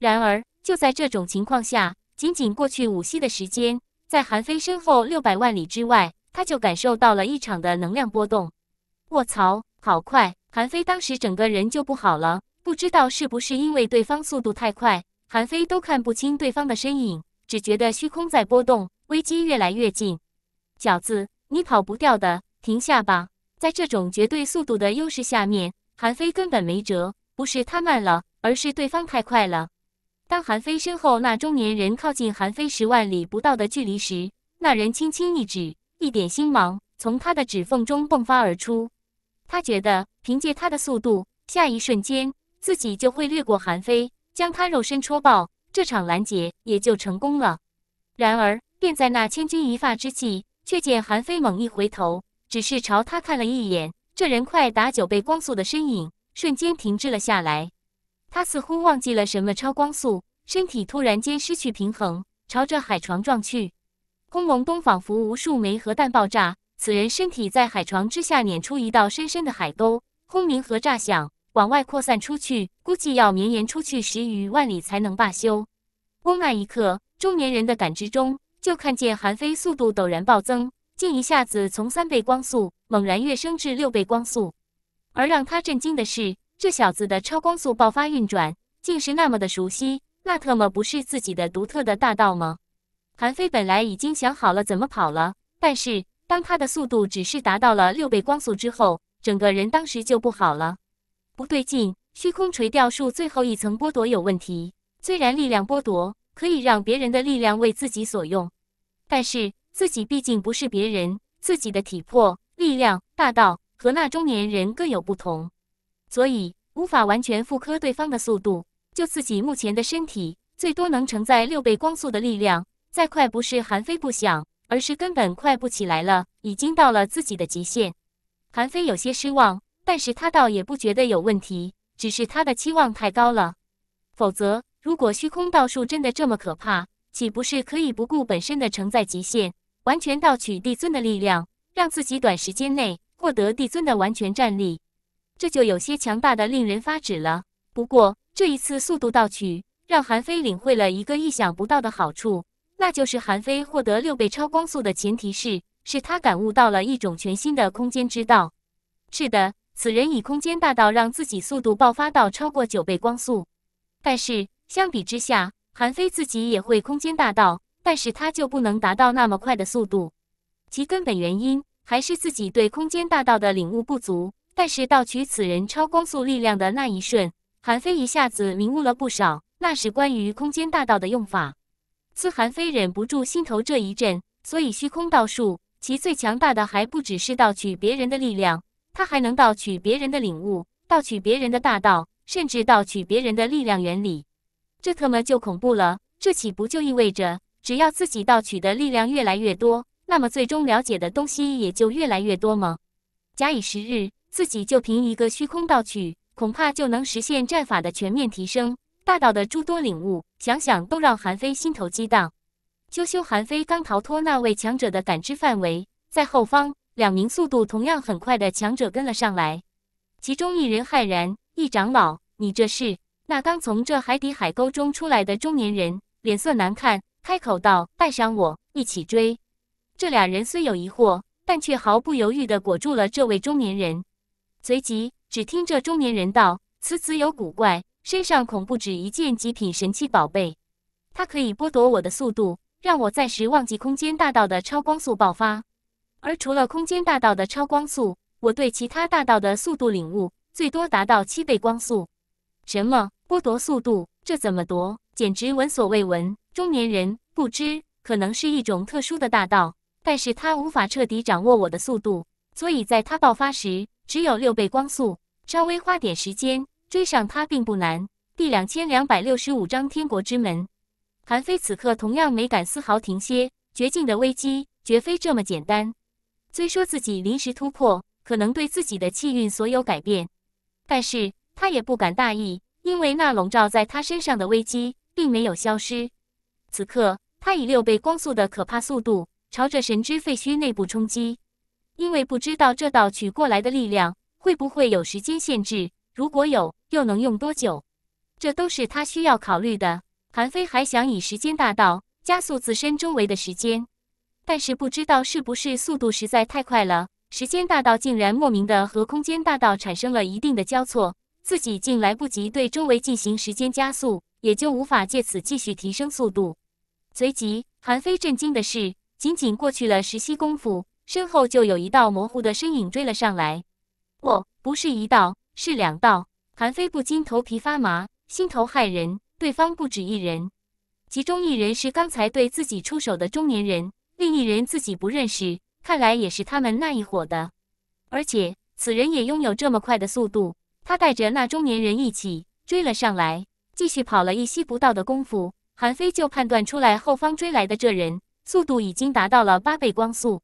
然而。就在这种情况下，仅仅过去五息的时间，在韩非身后六百万里之外，他就感受到了一场的能量波动。卧槽，好快！韩非当时整个人就不好了，不知道是不是因为对方速度太快，韩非都看不清对方的身影，只觉得虚空在波动，危机越来越近。饺子，你跑不掉的，停下吧！在这种绝对速度的优势下面，韩非根本没辙，不是他慢了，而是对方太快了。当韩非身后那中年人靠近韩非十万里不到的距离时，那人轻轻一指，一点星芒从他的指缝中迸发而出。他觉得凭借他的速度，下一瞬间自己就会掠过韩非，将他肉身戳爆，这场拦截也就成功了。然而，便在那千钧一发之际，却见韩非猛一回头，只是朝他看了一眼，这人快达九倍光速的身影瞬间停滞了下来。他似乎忘记了什么超光速，身体突然间失去平衡，朝着海床撞去。轰隆咚，仿佛无数枚核弹爆炸，此人身体在海床之下碾出一道深深的海沟，轰鸣和炸响往外扩散出去，估计要绵延出去十余万里才能罢休。嗡！那一刻，中年人的感知中就看见韩非速度陡然暴增，竟一下子从三倍光速猛然跃升至六倍光速，而让他震惊的是。这小子的超光速爆发运转，竟是那么的熟悉。那特么不是自己的独特的大道吗？韩飞本来已经想好了怎么跑了，但是当他的速度只是达到了六倍光速之后，整个人当时就不好了。不对劲，虚空垂钓术最后一层剥夺有问题。虽然力量剥夺可以让别人的力量为自己所用，但是自己毕竟不是别人，自己的体魄、力量、大道和那中年人各有不同。所以无法完全复刻对方的速度，就自己目前的身体，最多能承载六倍光速的力量。再快不是韩非不想，而是根本快不起来了，已经到了自己的极限。韩非有些失望，但是他倒也不觉得有问题，只是他的期望太高了。否则，如果虚空道术真的这么可怕，岂不是可以不顾本身的承载极限，完全盗取帝尊的力量，让自己短时间内获得帝尊的完全战力？这就有些强大的令人发指了。不过这一次速度盗取，让韩非领会了一个意想不到的好处，那就是韩非获得六倍超光速的前提是，是他感悟到了一种全新的空间之道。是的，此人以空间大道让自己速度爆发到超过九倍光速。但是相比之下，韩非自己也会空间大道，但是他就不能达到那么快的速度。其根本原因还是自己对空间大道的领悟不足。但是盗取此人超光速力量的那一瞬，韩非一下子明悟了不少。那是关于空间大道的用法。自韩非忍不住心头这一震，所以虚空道术其最强大的还不只是盗取别人的力量，他还能盗取别人的领悟，盗取别人的大道，甚至盗取别人的力量原理。这特么就恐怖了！这岂不就意味着，只要自己盗取的力量越来越多，那么最终了解的东西也就越来越多吗？假以时日。自己就凭一个虚空道具，恐怕就能实现战法的全面提升。大道的诸多领悟，想想都让韩非心头激荡。修修韩非刚逃脱那位强者的感知范围，在后方，两名速度同样很快的强者跟了上来。其中一人骇然：“一长老，你这是？”那刚从这海底海沟中出来的中年人脸色难看，开口道：“带上我一起追。”这俩人虽有疑惑，但却毫不犹豫地裹住了这位中年人。随即，只听这中年人道：“此子有古怪，身上恐不止一件极品神器宝贝。它可以剥夺我的速度，让我暂时忘记空间大道的超光速爆发。而除了空间大道的超光速，我对其他大道的速度领悟最多达到七倍光速。什么剥夺速度？这怎么夺？简直闻所未闻！中年人不知，可能是一种特殊的大道，但是他无法彻底掌握我的速度，所以在他爆发时。”只有六倍光速，稍微花点时间追上他并不难。第两千两百六十五章天国之门。韩非此刻同样没敢丝毫停歇，绝境的危机绝非这么简单。虽说自己临时突破可能对自己的气运所有改变，但是他也不敢大意，因为那笼罩在他身上的危机并没有消失。此刻，他以六倍光速的可怕速度，朝着神之废墟内部冲击。因为不知道这道取过来的力量会不会有时间限制，如果有，又能用多久？这都是他需要考虑的。韩非还想以时间大道加速自身周围的时间，但是不知道是不是速度实在太快了，时间大道竟然莫名的和空间大道产生了一定的交错，自己竟来不及对周围进行时间加速，也就无法借此继续提升速度。随即，韩非震惊的是，仅仅过去了十息功夫。身后就有一道模糊的身影追了上来，不，不是一道，是两道。韩非不禁头皮发麻，心头骇人。对方不止一人，其中一人是刚才对自己出手的中年人，另一人自己不认识，看来也是他们那一伙的。而且此人也拥有这么快的速度，他带着那中年人一起追了上来，继续跑了一息不到的功夫，韩非就判断出来，后方追来的这人速度已经达到了八倍光速。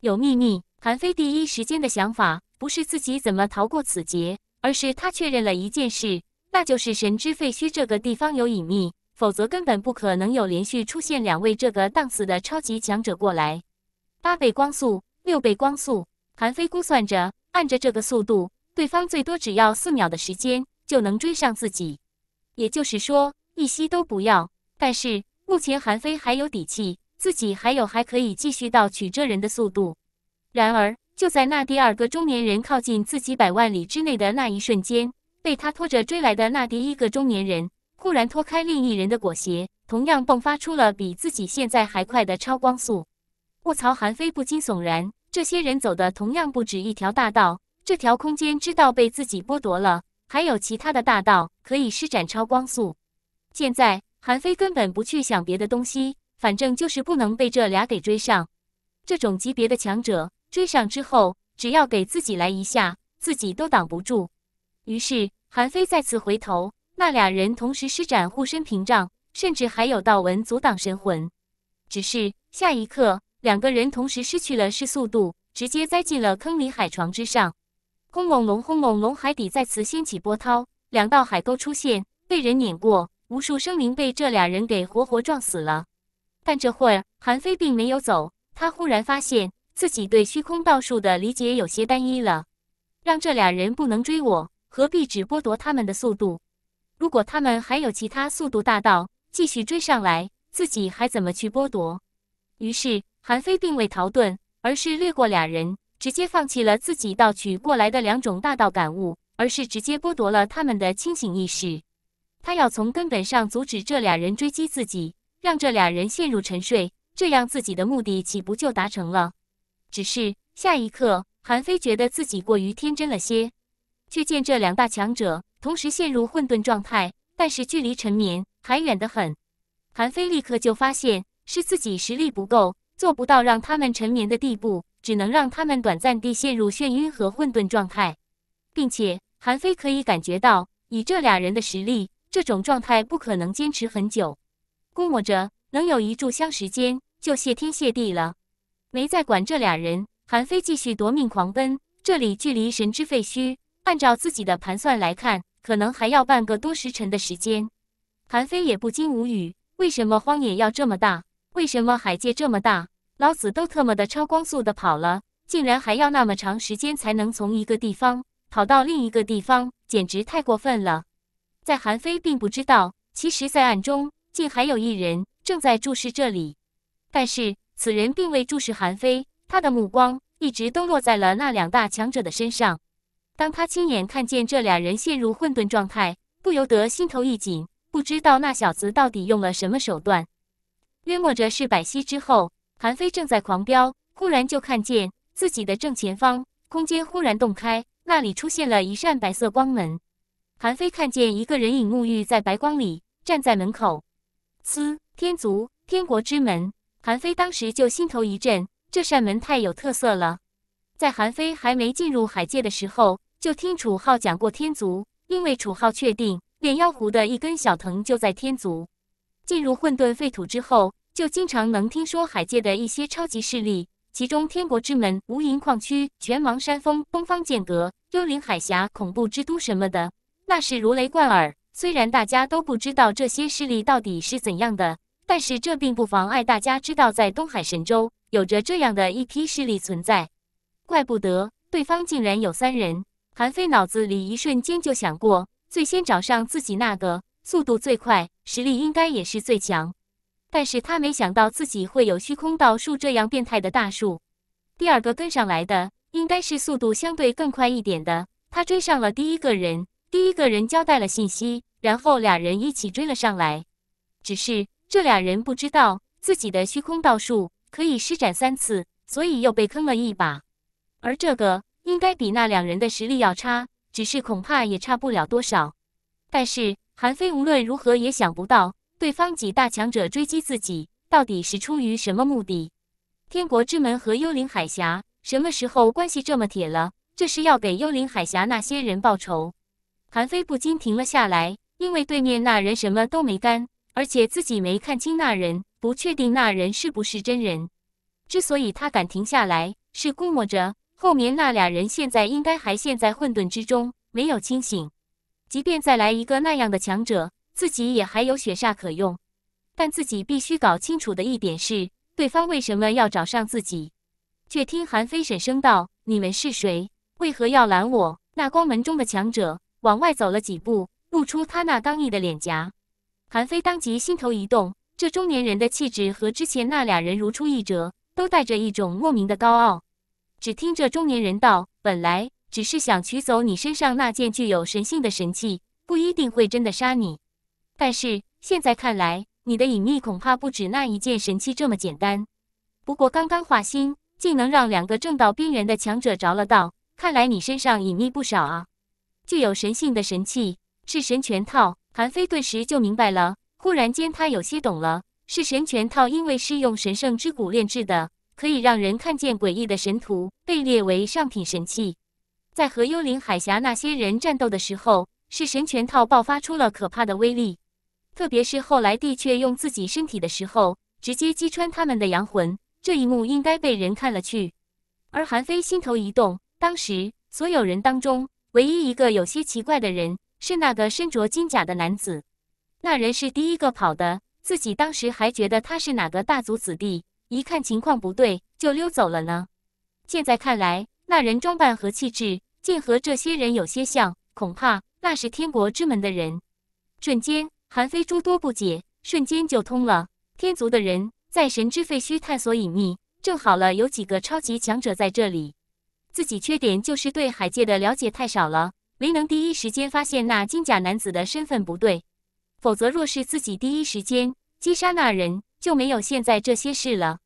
有秘密，韩非第一时间的想法不是自己怎么逃过此劫，而是他确认了一件事，那就是神之废墟这个地方有隐秘，否则根本不可能有连续出现两位这个档次的超级强者过来。八倍光速，六倍光速，韩非估算着，按着这个速度，对方最多只要四秒的时间就能追上自己，也就是说一息都不要。但是目前韩非还有底气。自己还有还可以继续到取这人的速度，然而就在那第二个中年人靠近自己百万里之内的那一瞬间，被他拖着追来的那第一个中年人忽然脱开另一人的裹挟，同样迸发出了比自己现在还快的超光速。卧槽！韩非不禁悚然，这些人走的同样不止一条大道，这条空间之道被自己剥夺了，还有其他的大道可以施展超光速。现在韩非根本不去想别的东西。反正就是不能被这俩给追上，这种级别的强者追上之后，只要给自己来一下，自己都挡不住。于是韩非再次回头，那俩人同时施展护身屏障，甚至还有道纹阻挡神魂。只是下一刻，两个人同时失去了视速度，直接栽进了坑里海床之上。轰隆隆，轰隆隆，海底再次掀起波涛，两道海沟出现，被人碾过，无数生灵被这俩人给活活撞死了。但这会儿，韩非并没有走。他忽然发现自己对虚空道术的理解有些单一了，让这俩人不能追我，何必只剥夺他们的速度？如果他们还有其他速度大道继续追上来，自己还怎么去剥夺？于是，韩非并未逃遁，而是掠过俩人，直接放弃了自己盗取过来的两种大道感悟，而是直接剥夺了他们的清醒意识。他要从根本上阻止这俩人追击自己。让这俩人陷入沉睡，这样自己的目的岂不就达成了？只是下一刻，韩非觉得自己过于天真了些。却见这两大强者同时陷入混沌状态，但是距离沉眠还远得很。韩非立刻就发现是自己实力不够，做不到让他们沉眠的地步，只能让他们短暂地陷入眩晕和混沌状态，并且韩非可以感觉到，以这俩人的实力，这种状态不可能坚持很久。估摸着能有一炷香时间，就谢天谢地了。没再管这俩人，韩非继续夺命狂奔。这里距离神之废墟，按照自己的盘算来看，可能还要半个多时辰的时间。韩非也不禁无语：为什么荒野要这么大？为什么海界这么大？老子都特么的超光速的跑了，竟然还要那么长时间才能从一个地方跑到另一个地方，简直太过分了！在韩非并不知道，其实，在暗中。竟还有一人正在注视这里，但是此人并未注视韩非，他的目光一直都落在了那两大强者的身上。当他亲眼看见这俩人陷入混沌状态，不由得心头一紧，不知道那小子到底用了什么手段。约莫着是百息之后，韩非正在狂飙，忽然就看见自己的正前方空间忽然洞开，那里出现了一扇白色光门。韩非看见一个人影沐浴在白光里，站在门口。天族，天国之门，韩非当时就心头一震，这扇门太有特色了。在韩非还没进入海界的时候，就听楚浩讲过天族，因为楚浩确定炼妖壶的一根小藤就在天族。进入混沌废土之后，就经常能听说海界的一些超级势力，其中天国之门、无垠矿区、拳王山峰、东方剑阁、幽灵海峡、恐怖之都什么的，那是如雷贯耳。虽然大家都不知道这些势力到底是怎样的，但是这并不妨碍大家知道，在东海神州有着这样的一批势力存在。怪不得对方竟然有三人，韩非脑子里一瞬间就想过，最先找上自己那个速度最快，实力应该也是最强。但是他没想到自己会有虚空道术这样变态的大树。第二个跟上来的应该是速度相对更快一点的，他追上了第一个人，第一个人交代了信息。然后俩人一起追了上来，只是这俩人不知道自己的虚空道术可以施展三次，所以又被坑了一把。而这个应该比那两人的实力要差，只是恐怕也差不了多少。但是韩非无论如何也想不到，对方几大强者追击自己，到底是出于什么目的？天国之门和幽灵海峡什么时候关系这么铁了？这是要给幽灵海峡那些人报仇？韩非不禁停了下来。因为对面那人什么都没干，而且自己没看清那人，不确定那人是不是真人。之所以他敢停下来，是估摸着后面那俩人现在应该还陷在混沌之中，没有清醒。即便再来一个那样的强者，自己也还有血煞可用。但自己必须搞清楚的一点是，对方为什么要找上自己？却听韩非沉声道：“你们是谁？为何要拦我？”那光门中的强者往外走了几步。露出他那刚毅的脸颊，韩非当即心头一动，这中年人的气质和之前那俩人如出一辙，都带着一种莫名的高傲。只听这中年人道：“本来只是想取走你身上那件具有神性的神器，不一定会真的杀你。但是现在看来，你的隐秘恐怕不止那一件神器这么简单。不过刚刚化心，竟能让两个正道边缘的强者着了道，看来你身上隐秘不少啊！具有神性的神器。”是神拳套，韩非顿时就明白了。忽然间，他有些懂了。是神拳套，因为是用神圣之骨炼制的，可以让人看见诡异的神图，被列为上品神器。在和幽灵海峡那些人战斗的时候，是神拳套爆发出了可怕的威力。特别是后来帝阙用自己身体的时候，直接击穿他们的阳魂。这一幕应该被人看了去。而韩非心头一动，当时所有人当中，唯一一个有些奇怪的人。是那个身着金甲的男子。那人是第一个跑的，自己当时还觉得他是哪个大族子弟，一看情况不对就溜走了呢。现在看来，那人装扮和气质竟和这些人有些像，恐怕那是天国之门的人。瞬间，韩非诸多不解，瞬间就通了。天族的人在神之废墟探索隐秘，正好了有几个超级强者在这里。自己缺点就是对海界的了解太少了。没能第一时间发现那金甲男子的身份不对，否则若是自己第一时间击杀那人，就没有现在这些事了。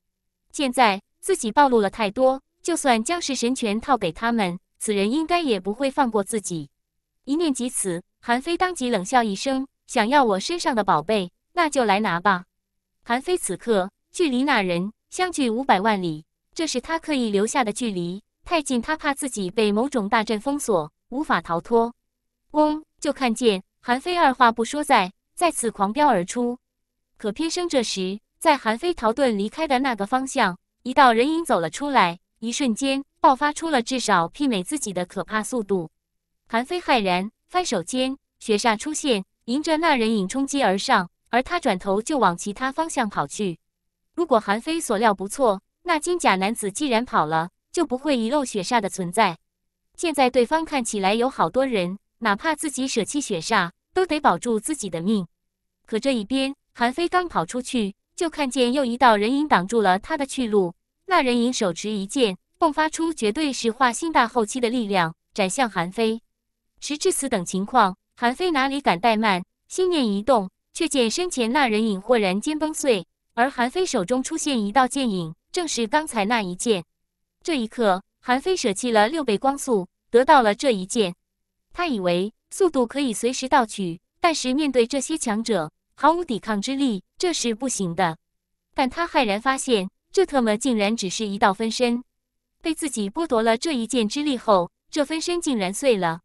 现在自己暴露了太多，就算将十神拳套给他们，此人应该也不会放过自己。一念及此，韩非当即冷笑一声：“想要我身上的宝贝，那就来拿吧。”韩非此刻距离那人相距五百万里，这是他刻意留下的距离，太近他怕自己被某种大阵封锁。无法逃脱，嗡！就看见韩非二话不说，在再次狂飙而出。可偏生这时，在韩非逃遁离开的那个方向，一道人影走了出来，一瞬间爆发出了至少媲美自己的可怕速度。韩非骇然，翻手间雪煞出现，迎着那人影冲击而上，而他转头就往其他方向跑去。如果韩非所料不错，那金甲男子既然跑了，就不会遗漏雪煞的存在。现在对方看起来有好多人，哪怕自己舍弃血煞，都得保住自己的命。可这一边，韩非刚跑出去，就看见又一道人影挡住了他的去路。那人影手持一剑，迸发出绝对石化星大后期的力量，斩向韩非。时至此等情况，韩非哪里敢怠慢？心念一动，却见身前那人影豁然间崩碎，而韩非手中出现一道剑影，正是刚才那一剑。这一刻，韩非舍弃了六倍光速。得到了这一剑，他以为速度可以随时盗取，但是面对这些强者，毫无抵抗之力，这是不行的。但他骇然发现，这特么竟然只是一道分身，被自己剥夺了这一剑之力后，这分身竟然碎了！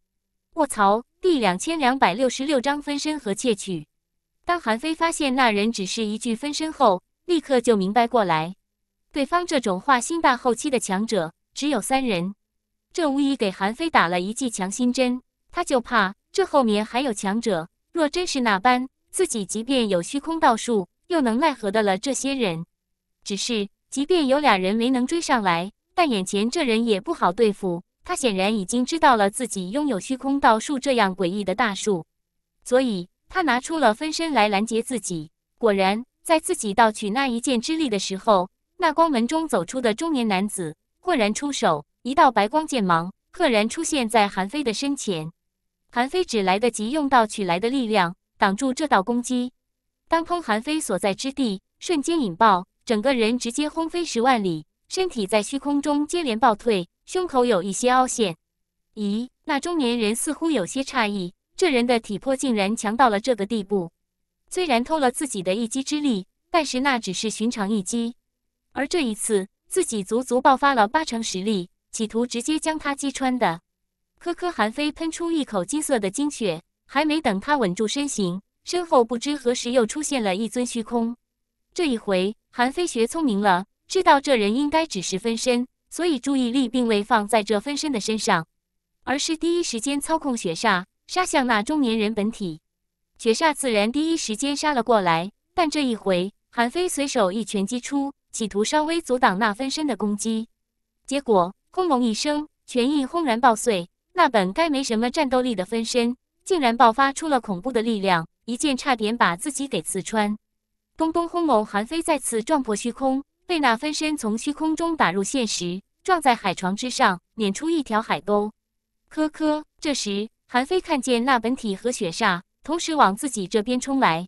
卧槽！第两千两百六十六章分身和窃取。当韩非发现那人只是一具分身后，立刻就明白过来，对方这种化星大后期的强者，只有三人。这无疑给韩非打了一剂强心针。他就怕这后面还有强者，若真是那般，自己即便有虚空道术，又能奈何得了这些人？只是即便有俩人没能追上来，但眼前这人也不好对付。他显然已经知道了自己拥有虚空道术这样诡异的大术，所以他拿出了分身来拦截自己。果然，在自己盗取那一剑之力的时候，那光门中走出的中年男子豁然出手。一道白光剑芒赫然出现在韩非的身前，韩非只来得及用到取来的力量挡住这道攻击，当空韩非所在之地瞬间引爆，整个人直接轰飞十万里，身体在虚空中接连爆退，胸口有一些凹陷。咦，那中年人似乎有些诧异，这人的体魄竟然强到了这个地步。虽然偷了自己的一击之力，但是那只是寻常一击，而这一次自己足足爆发了八成实力。企图直接将他击穿的，科科韩非喷出一口金色的精血，还没等他稳住身形，身后不知何时又出现了一尊虚空。这一回，韩非学聪明了，知道这人应该只是分身，所以注意力并未放在这分身的身上，而是第一时间操控血煞杀向那中年人本体。血煞自然第一时间杀了过来，但这一回，韩非随手一拳击出，企图稍微阻挡那分身的攻击，结果。轰隆一声，拳意轰然爆碎。那本该没什么战斗力的分身，竟然爆发出了恐怖的力量，一剑差点把自己给刺穿。咚咚轰隆，韩非再次撞破虚空，被那分身从虚空中打入现实，撞在海床之上，碾出一条海沟。咳咳，这时韩非看见那本体和血煞同时往自己这边冲来。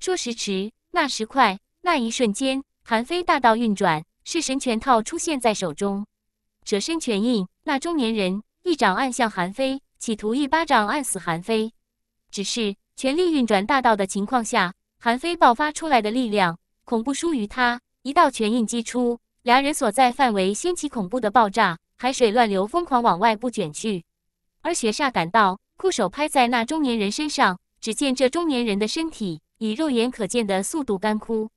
说时迟，那时快，那一瞬间，韩非大道运转，是神拳套出现在手中。折身拳印，那中年人一掌按向韩非，企图一巴掌按死韩非。只是全力运转大道的情况下，韩非爆发出来的力量，恐不输于他。一道拳印击出，两人所在范围掀起恐怖的爆炸，海水乱流疯狂往外部卷去。而雪煞赶到，酷手拍在那中年人身上，只见这中年人的身体以肉眼可见的速度干枯。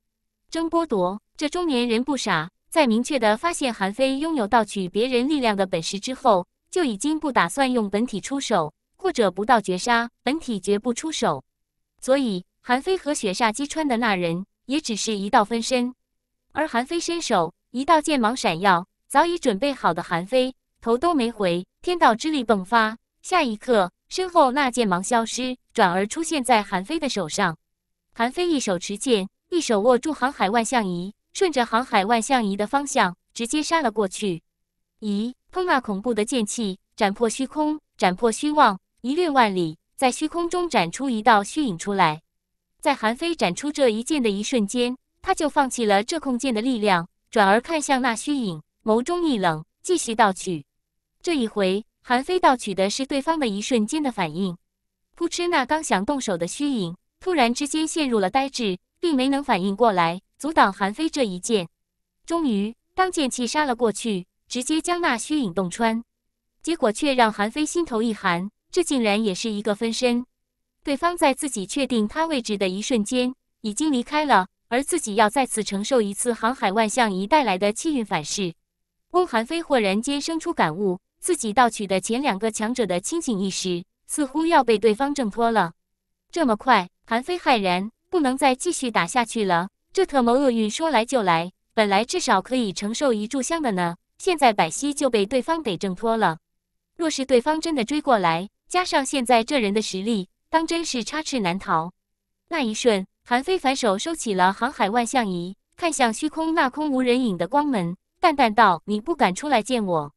争剥夺，这中年人不傻。在明确地发现韩非拥有盗取别人力量的本事之后，就已经不打算用本体出手，或者不到绝杀，本体绝不出手。所以，韩非和雪煞击穿的那人也只是一道分身。而韩非伸手，一道剑芒闪耀，早已准备好的韩非头都没回，天道之力迸发，下一刻身后那剑芒消失，转而出现在韩非的手上。韩非一手持剑，一手握住航海万象仪。顺着航海万象仪的方向，直接杀了过去。咦，通那恐怖的剑气，斩破虚空，斩破虚妄，一掠万里，在虚空中斩出一道虚影出来。在韩非斩出这一剑的一瞬间，他就放弃了这控剑的力量，转而看向那虚影，眸中一冷，继续盗取。这一回，韩非盗取的是对方的一瞬间的反应。扑哧，那刚想动手的虚影，突然之间陷入了呆滞，并没能反应过来。阻挡韩非这一剑，终于当剑气杀了过去，直接将那虚影洞穿。结果却让韩非心头一寒，这竟然也是一个分身。对方在自己确定他位置的一瞬间，已经离开了，而自己要再次承受一次航海万象仪带来的气运反噬。翁韩非豁然间生出感悟，自己盗取的前两个强者的清醒意识，似乎要被对方挣脱了。这么快，韩非骇然，不能再继续打下去了。这特么厄运说来就来，本来至少可以承受一炷香的呢，现在百西就被对方给挣脱了。若是对方真的追过来，加上现在这人的实力，当真是插翅难逃。那一瞬，韩非反手收起了航海万象仪，看向虚空那空无人影的光门，淡淡道：“你不敢出来见我。”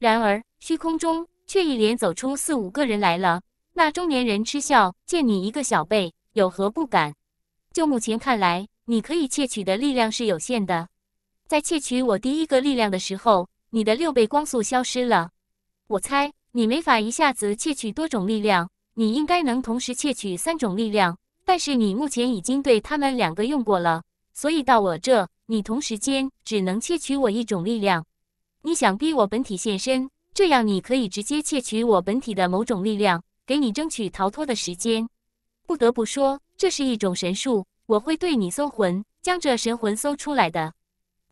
然而虚空中却一连走出四五个人来了。那中年人嗤笑：“见你一个小辈，有何不敢？”就目前看来。你可以窃取的力量是有限的，在窃取我第一个力量的时候，你的六倍光速消失了。我猜你没法一下子窃取多种力量，你应该能同时窃取三种力量，但是你目前已经对他们两个用过了，所以到我这，你同时间只能窃取我一种力量。你想逼我本体现身，这样你可以直接窃取我本体的某种力量，给你争取逃脱的时间。不得不说，这是一种神术。我会对你搜魂，将这神魂搜出来的。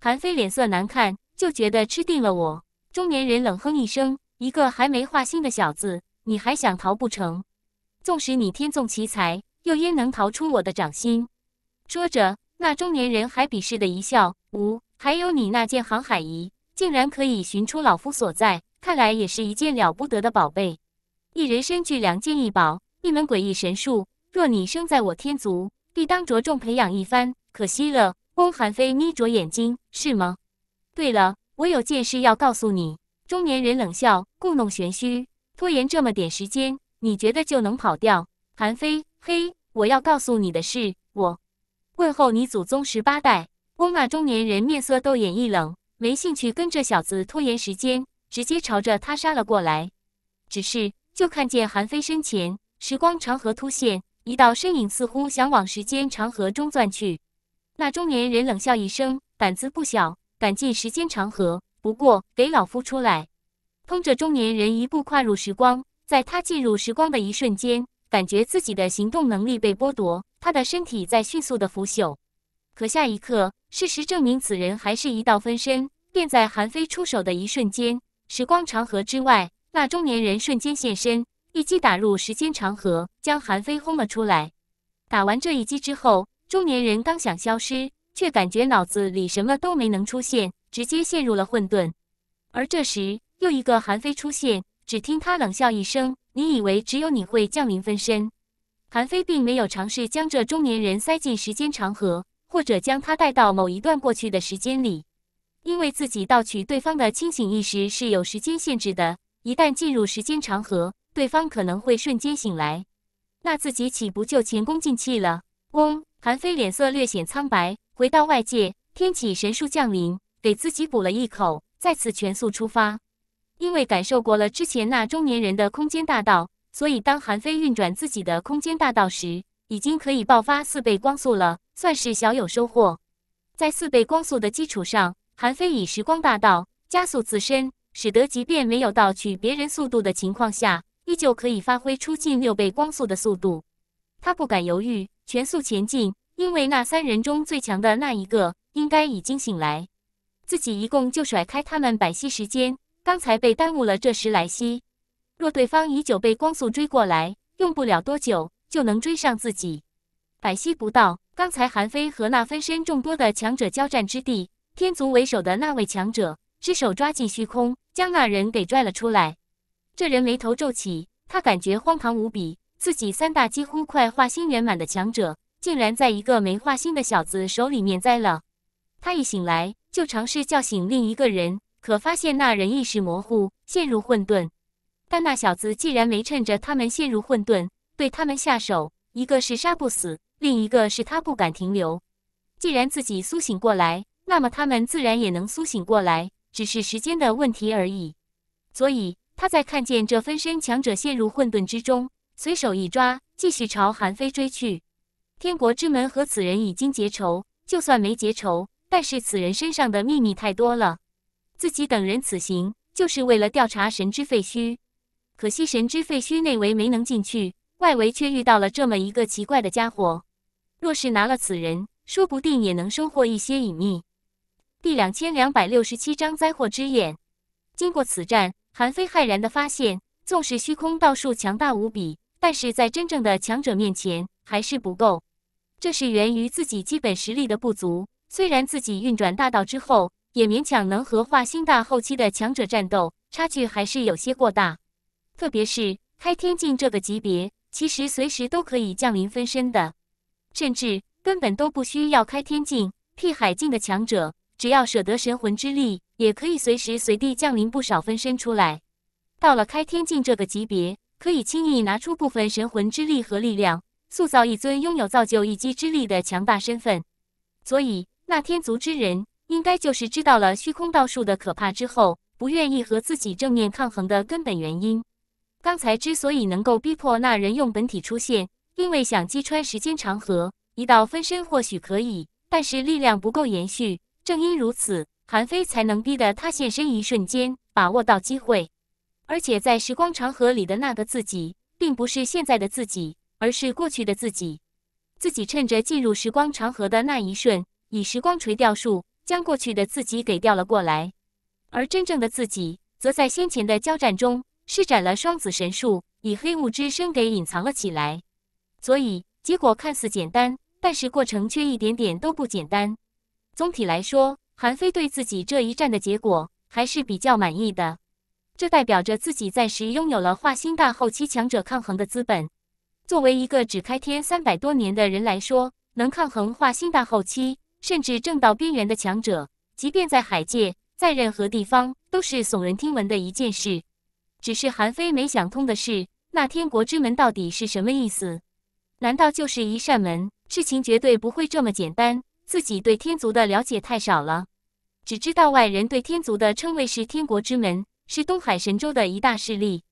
韩非脸色难看，就觉得吃定了我。中年人冷哼一声：“一个还没化心的小子，你还想逃不成？纵使你天纵奇才，又焉能逃出我的掌心？”说着，那中年人还鄙视的一笑：“无，还有你那件航海仪，竟然可以寻出老夫所在，看来也是一件了不得的宝贝。一人身具两件异宝，一门诡异神术，若你生在我天族。”必当着重培养一番，可惜了。翁韩非眯着眼睛，是吗？对了，我有件事要告诉你。中年人冷笑，故弄玄虚，拖延这么点时间，你觉得就能跑掉？韩非，嘿，我要告诉你的是，我问候你祖宗十八代。翁那中年人面色斗眼一冷，没兴趣跟这小子拖延时间，直接朝着他杀了过来。只是，就看见韩非身前时光长河突现。一道身影似乎想往时间长河中钻去，那中年人冷笑一声：“胆子不小，敢进时间长河？不过，给老夫出来！”通着中年人一步跨入时光，在他进入时光的一瞬间，感觉自己的行动能力被剥夺，他的身体在迅速的腐朽。可下一刻，事实证明此人还是一道分身，便在韩非出手的一瞬间，时光长河之外，那中年人瞬间现身。一击打入时间长河，将韩非轰了出来。打完这一击之后，中年人刚想消失，却感觉脑子里什么都没能出现，直接陷入了混沌。而这时，又一个韩非出现，只听他冷笑一声：“你以为只有你会降临分身？”韩非并没有尝试将这中年人塞进时间长河，或者将他带到某一段过去的时间里，因为自己盗取对方的清醒意识是有时间限制的，一旦进入时间长河。对方可能会瞬间醒来，那自己岂不就前功尽弃了？嗡，韩非脸色略显苍白，回到外界，天启神树降临，给自己补了一口，再次全速出发。因为感受过了之前那中年人的空间大道，所以当韩非运转自己的空间大道时，已经可以爆发四倍光速了，算是小有收获。在四倍光速的基础上，韩非以时光大道加速自身，使得即便没有盗取别人速度的情况下，依旧可以发挥出近六倍光速的速度，他不敢犹豫，全速前进，因为那三人中最强的那一个应该已经醒来，自己一共就甩开他们百息时间，刚才被耽误了这十来息，若对方以九倍光速追过来，用不了多久就能追上自己。百息不到，刚才韩非和那分身众多的强者交战之地，天族为首的那位强者，之手抓进虚空，将那人给拽了出来。这人眉头皱起，他感觉荒唐无比。自己三大几乎快化心圆满的强者，竟然在一个没化心的小子手里面栽了。他一醒来就尝试叫醒另一个人，可发现那人意识模糊，陷入混沌。但那小子既然没趁着他们陷入混沌对他们下手，一个是杀不死，另一个是他不敢停留。既然自己苏醒过来，那么他们自然也能苏醒过来，只是时间的问题而已。所以。他在看见这分身强者陷入混沌之中，随手一抓，继续朝韩非追去。天国之门和此人已经结仇，就算没结仇，但是此人身上的秘密太多了。自己等人此行就是为了调查神之废墟，可惜神之废墟内围没能进去，外围却遇到了这么一个奇怪的家伙。若是拿了此人，说不定也能收获一些隐秘。第两千两百六十七章灾祸之眼。经过此战。韩非骇然的发现，纵使虚空道术强大无比，但是在真正的强者面前还是不够。这是源于自己基本实力的不足。虽然自己运转大道之后，也勉强能和化星大后期的强者战斗，差距还是有些过大。特别是开天境这个级别，其实随时都可以降临分身的，甚至根本都不需要开天境、辟海境的强者。只要舍得神魂之力，也可以随时随地降临不少分身出来。到了开天境这个级别，可以轻易拿出部分神魂之力和力量，塑造一尊拥有造就一击之力的强大身份。所以，那天族之人应该就是知道了虚空道术的可怕之后，不愿意和自己正面抗衡的根本原因。刚才之所以能够逼迫那人用本体出现，因为想击穿时间长河，一道分身或许可以，但是力量不够延续。正因如此，韩非才能逼得他现身一瞬间，把握到机会。而且，在时光长河里的那个自己，并不是现在的自己，而是过去的自己。自己趁着进入时光长河的那一瞬，以时光垂钓术将过去的自己给钓了过来。而真正的自己，则在先前的交战中施展了双子神术，以黑雾之身给隐藏了起来。所以，结果看似简单，但是过程却一点点都不简单。总体来说，韩非对自己这一战的结果还是比较满意的。这代表着自己暂时拥有了化星大后期强者抗衡的资本。作为一个只开天三百多年的人来说，能抗衡化星大后期，甚至正道边缘的强者，即便在海界，在任何地方都是耸人听闻的一件事。只是韩非没想通的是，那天国之门到底是什么意思？难道就是一扇门？事情绝对不会这么简单。自己对天族的了解太少了，只知道外人对天族的称谓是“天国之门”，是东海神州的一大势力。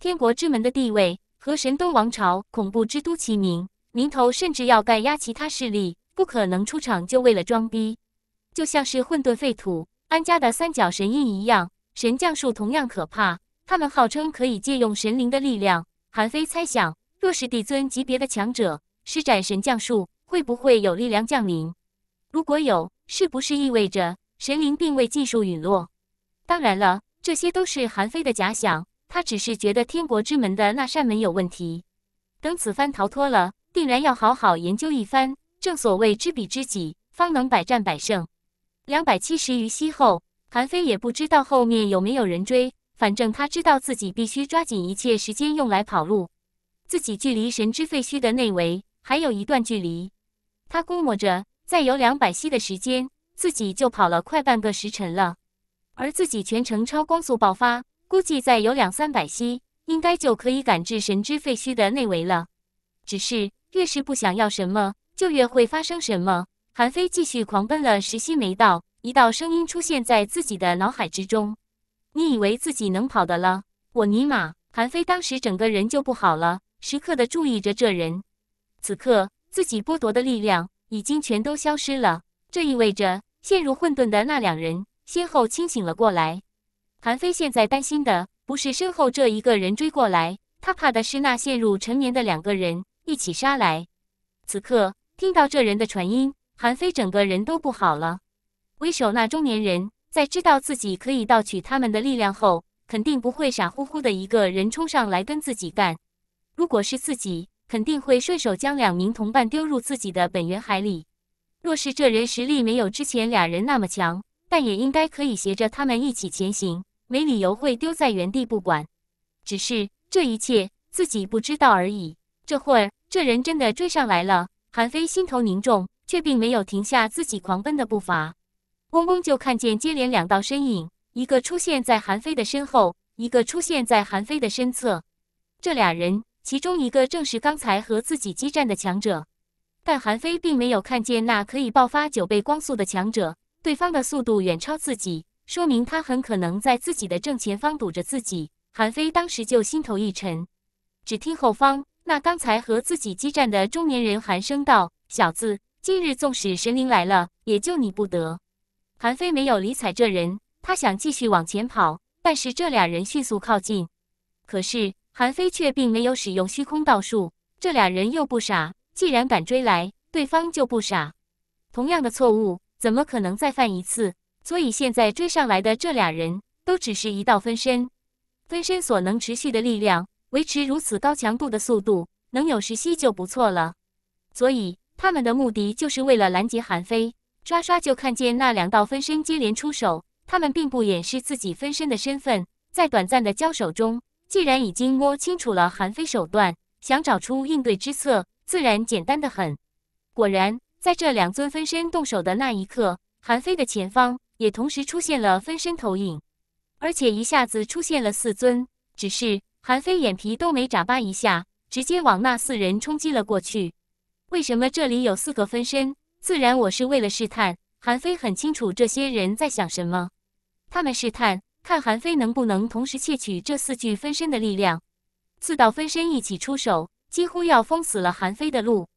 天国之门的地位和神都王朝、恐怖之都齐名，名头甚至要盖压其他势力，不可能出场就为了装逼。就像是混沌废土安家的三角神印一样，神将术同样可怕。他们号称可以借用神灵的力量。韩非猜想，若是帝尊级别的强者施展神将术，会不会有力量降临？如果有，是不是意味着神灵并未尽数陨落？当然了，这些都是韩非的假想，他只是觉得天国之门的那扇门有问题。等此番逃脱了，定然要好好研究一番。正所谓知彼知己，方能百战百胜。两百七十余息后，韩非也不知道后面有没有人追，反正他知道自己必须抓紧一切时间用来跑路。自己距离神之废墟的内围还有一段距离，他估摸着。再有两百息的时间，自己就跑了快半个时辰了。而自己全程超光速爆发，估计再有两三百息，应该就可以赶至神之废墟的内围了。只是越是不想要什么，就越会发生什么。韩非继续狂奔了十息没到，一道声音出现在自己的脑海之中：“你以为自己能跑的了？我尼玛！”韩非当时整个人就不好了，时刻的注意着这人。此刻自己剥夺的力量。已经全都消失了，这意味着陷入混沌的那两人先后清醒了过来。韩非现在担心的不是身后这一个人追过来，他怕的是那陷入沉眠的两个人一起杀来。此刻听到这人的传音，韩非整个人都不好了。为首那中年人在知道自己可以盗取他们的力量后，肯定不会傻乎乎的一个人冲上来跟自己干。如果是自己。肯定会顺手将两名同伴丢入自己的本源海里。若是这人实力没有之前俩人那么强，但也应该可以携着他们一起前行，没理由会丢在原地不管。只是这一切自己不知道而已。这会儿，这人真的追上来了。韩飞心头凝重，却并没有停下自己狂奔的步伐。嗡嗡，就看见接连两道身影，一个出现在韩飞的身后，一个出现在韩飞的身侧。这俩人。其中一个正是刚才和自己激战的强者，但韩非并没有看见那可以爆发九倍光速的强者，对方的速度远超自己，说明他很可能在自己的正前方堵着自己。韩非当时就心头一沉，只听后方那刚才和自己激战的中年人寒声道：“小子，今日纵使神灵来了，也救你不得。”韩非没有理睬这人，他想继续往前跑，但是这俩人迅速靠近，可是。韩非却并没有使用虚空道术，这俩人又不傻，既然敢追来，对方就不傻。同样的错误，怎么可能再犯一次？所以现在追上来的这俩人都只是一道分身，分身所能持续的力量，维持如此高强度的速度，能有十息就不错了。所以他们的目的就是为了拦截韩非。刷刷就看见那两道分身接连出手，他们并不掩饰自己分身的身份，在短暂的交手中。既然已经摸清楚了韩非手段，想找出应对之策，自然简单的很。果然，在这两尊分身动手的那一刻，韩非的前方也同时出现了分身投影，而且一下子出现了四尊。只是韩非眼皮都没眨巴一下，直接往那四人冲击了过去。为什么这里有四个分身？自然我是为了试探。韩非很清楚这些人在想什么，他们试探。看韩非能不能同时窃取这四具分身的力量，四道分身一起出手，几乎要封死了韩非的路。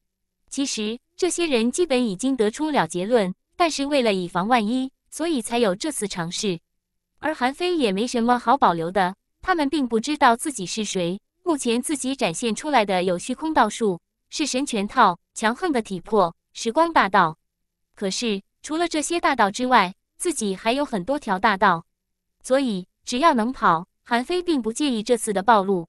其实这些人基本已经得出了结论，但是为了以防万一，所以才有这次尝试。而韩非也没什么好保留的，他们并不知道自己是谁。目前自己展现出来的有虚空道术、是神拳套、强横的体魄、时光大道。可是除了这些大道之外，自己还有很多条大道。所以，只要能跑，韩非并不介意这次的暴露。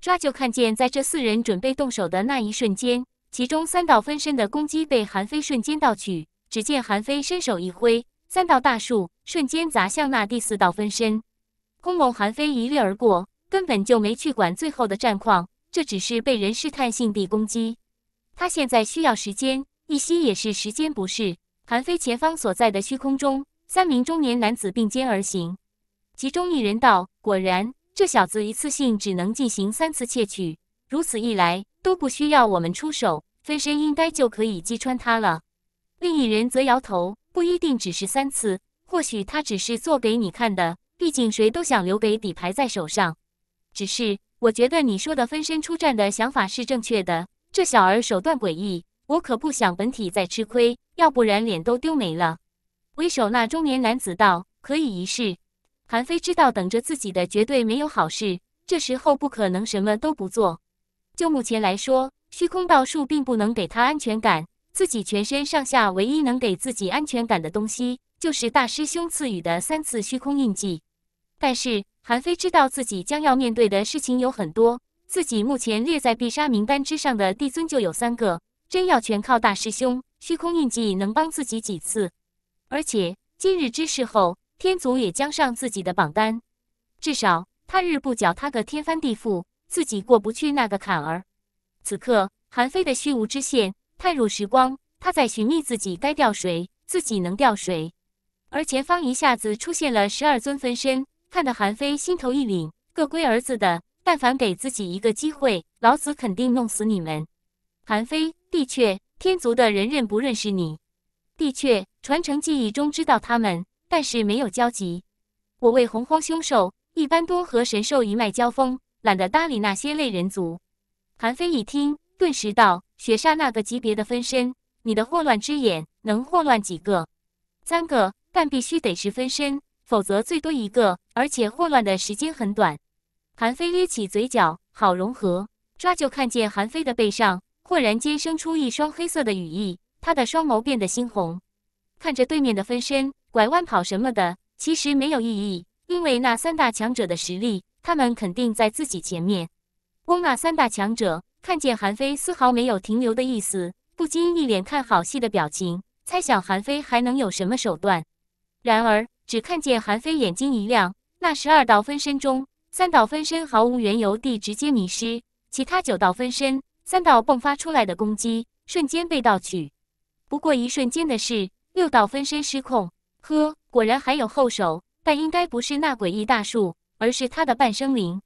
抓就看见，在这四人准备动手的那一瞬间，其中三道分身的攻击被韩非瞬间盗取。只见韩非伸手一挥，三道大树瞬间砸向那第四道分身。空蒙韩非一掠而过，根本就没去管最后的战况。这只是被人试探性地攻击。他现在需要时间，一息也是时间，不是？韩非前方所在的虚空中，三名中年男子并肩而行。其中一人道：“果然，这小子一次性只能进行三次窃取，如此一来都不需要我们出手，分身应该就可以击穿他了。”另一人则摇头：“不一定只是三次，或许他只是做给你看的。毕竟谁都想留给底牌在手上。只是我觉得你说的分身出战的想法是正确的。这小儿手段诡异，我可不想本体再吃亏，要不然脸都丢没了。”为首那中年男子道：“可以一试。”韩非知道，等着自己的绝对没有好事。这时候不可能什么都不做。就目前来说，虚空道术并不能给他安全感。自己全身上下唯一能给自己安全感的东西，就是大师兄赐予的三次虚空印记。但是韩非知道自己将要面对的事情有很多。自己目前列在必杀名单之上的帝尊就有三个。真要全靠大师兄虚空印记能帮自己几次？而且今日之事后。天族也将上自己的榜单，至少他日不搅他个天翻地覆，自己过不去那个坎儿。此刻，韩非的虚无之线探入时光，他在寻觅自己该钓谁，自己能钓谁。而前方一下子出现了十二尊分身，看得韩非心头一凛。个龟儿子的，但凡给自己一个机会，老子肯定弄死你们！韩非，帝雀，天族的人认不认识你？帝雀，传承记忆中知道他们。但是没有交集。我为洪荒凶兽，一般多和神兽一脉交锋，懒得搭理那些类人族。韩非一听，顿时道：“雪煞那个级别的分身，你的霍乱之眼能霍乱几个？三个，但必须得是分身，否则最多一个，而且霍乱的时间很短。”韩非咧起嘴角，好融合，抓就看见韩非的背上，忽然间生出一双黑色的羽翼，他的双眸变得猩红，看着对面的分身。拐弯跑什么的，其实没有意义，因为那三大强者的实力，他们肯定在自己前面。公那三大强者看见韩非丝毫没有停留的意思，不禁一脸看好戏的表情，猜想韩非还能有什么手段。然而，只看见韩非眼睛一亮，那十二道分身中，三道分身毫无缘由地直接迷失，其他九道分身，三道迸发出来的攻击瞬间被盗取。不过一瞬间的事，六道分身失控。呵，果然还有后手，但应该不是那诡异大树，而是他的半生灵。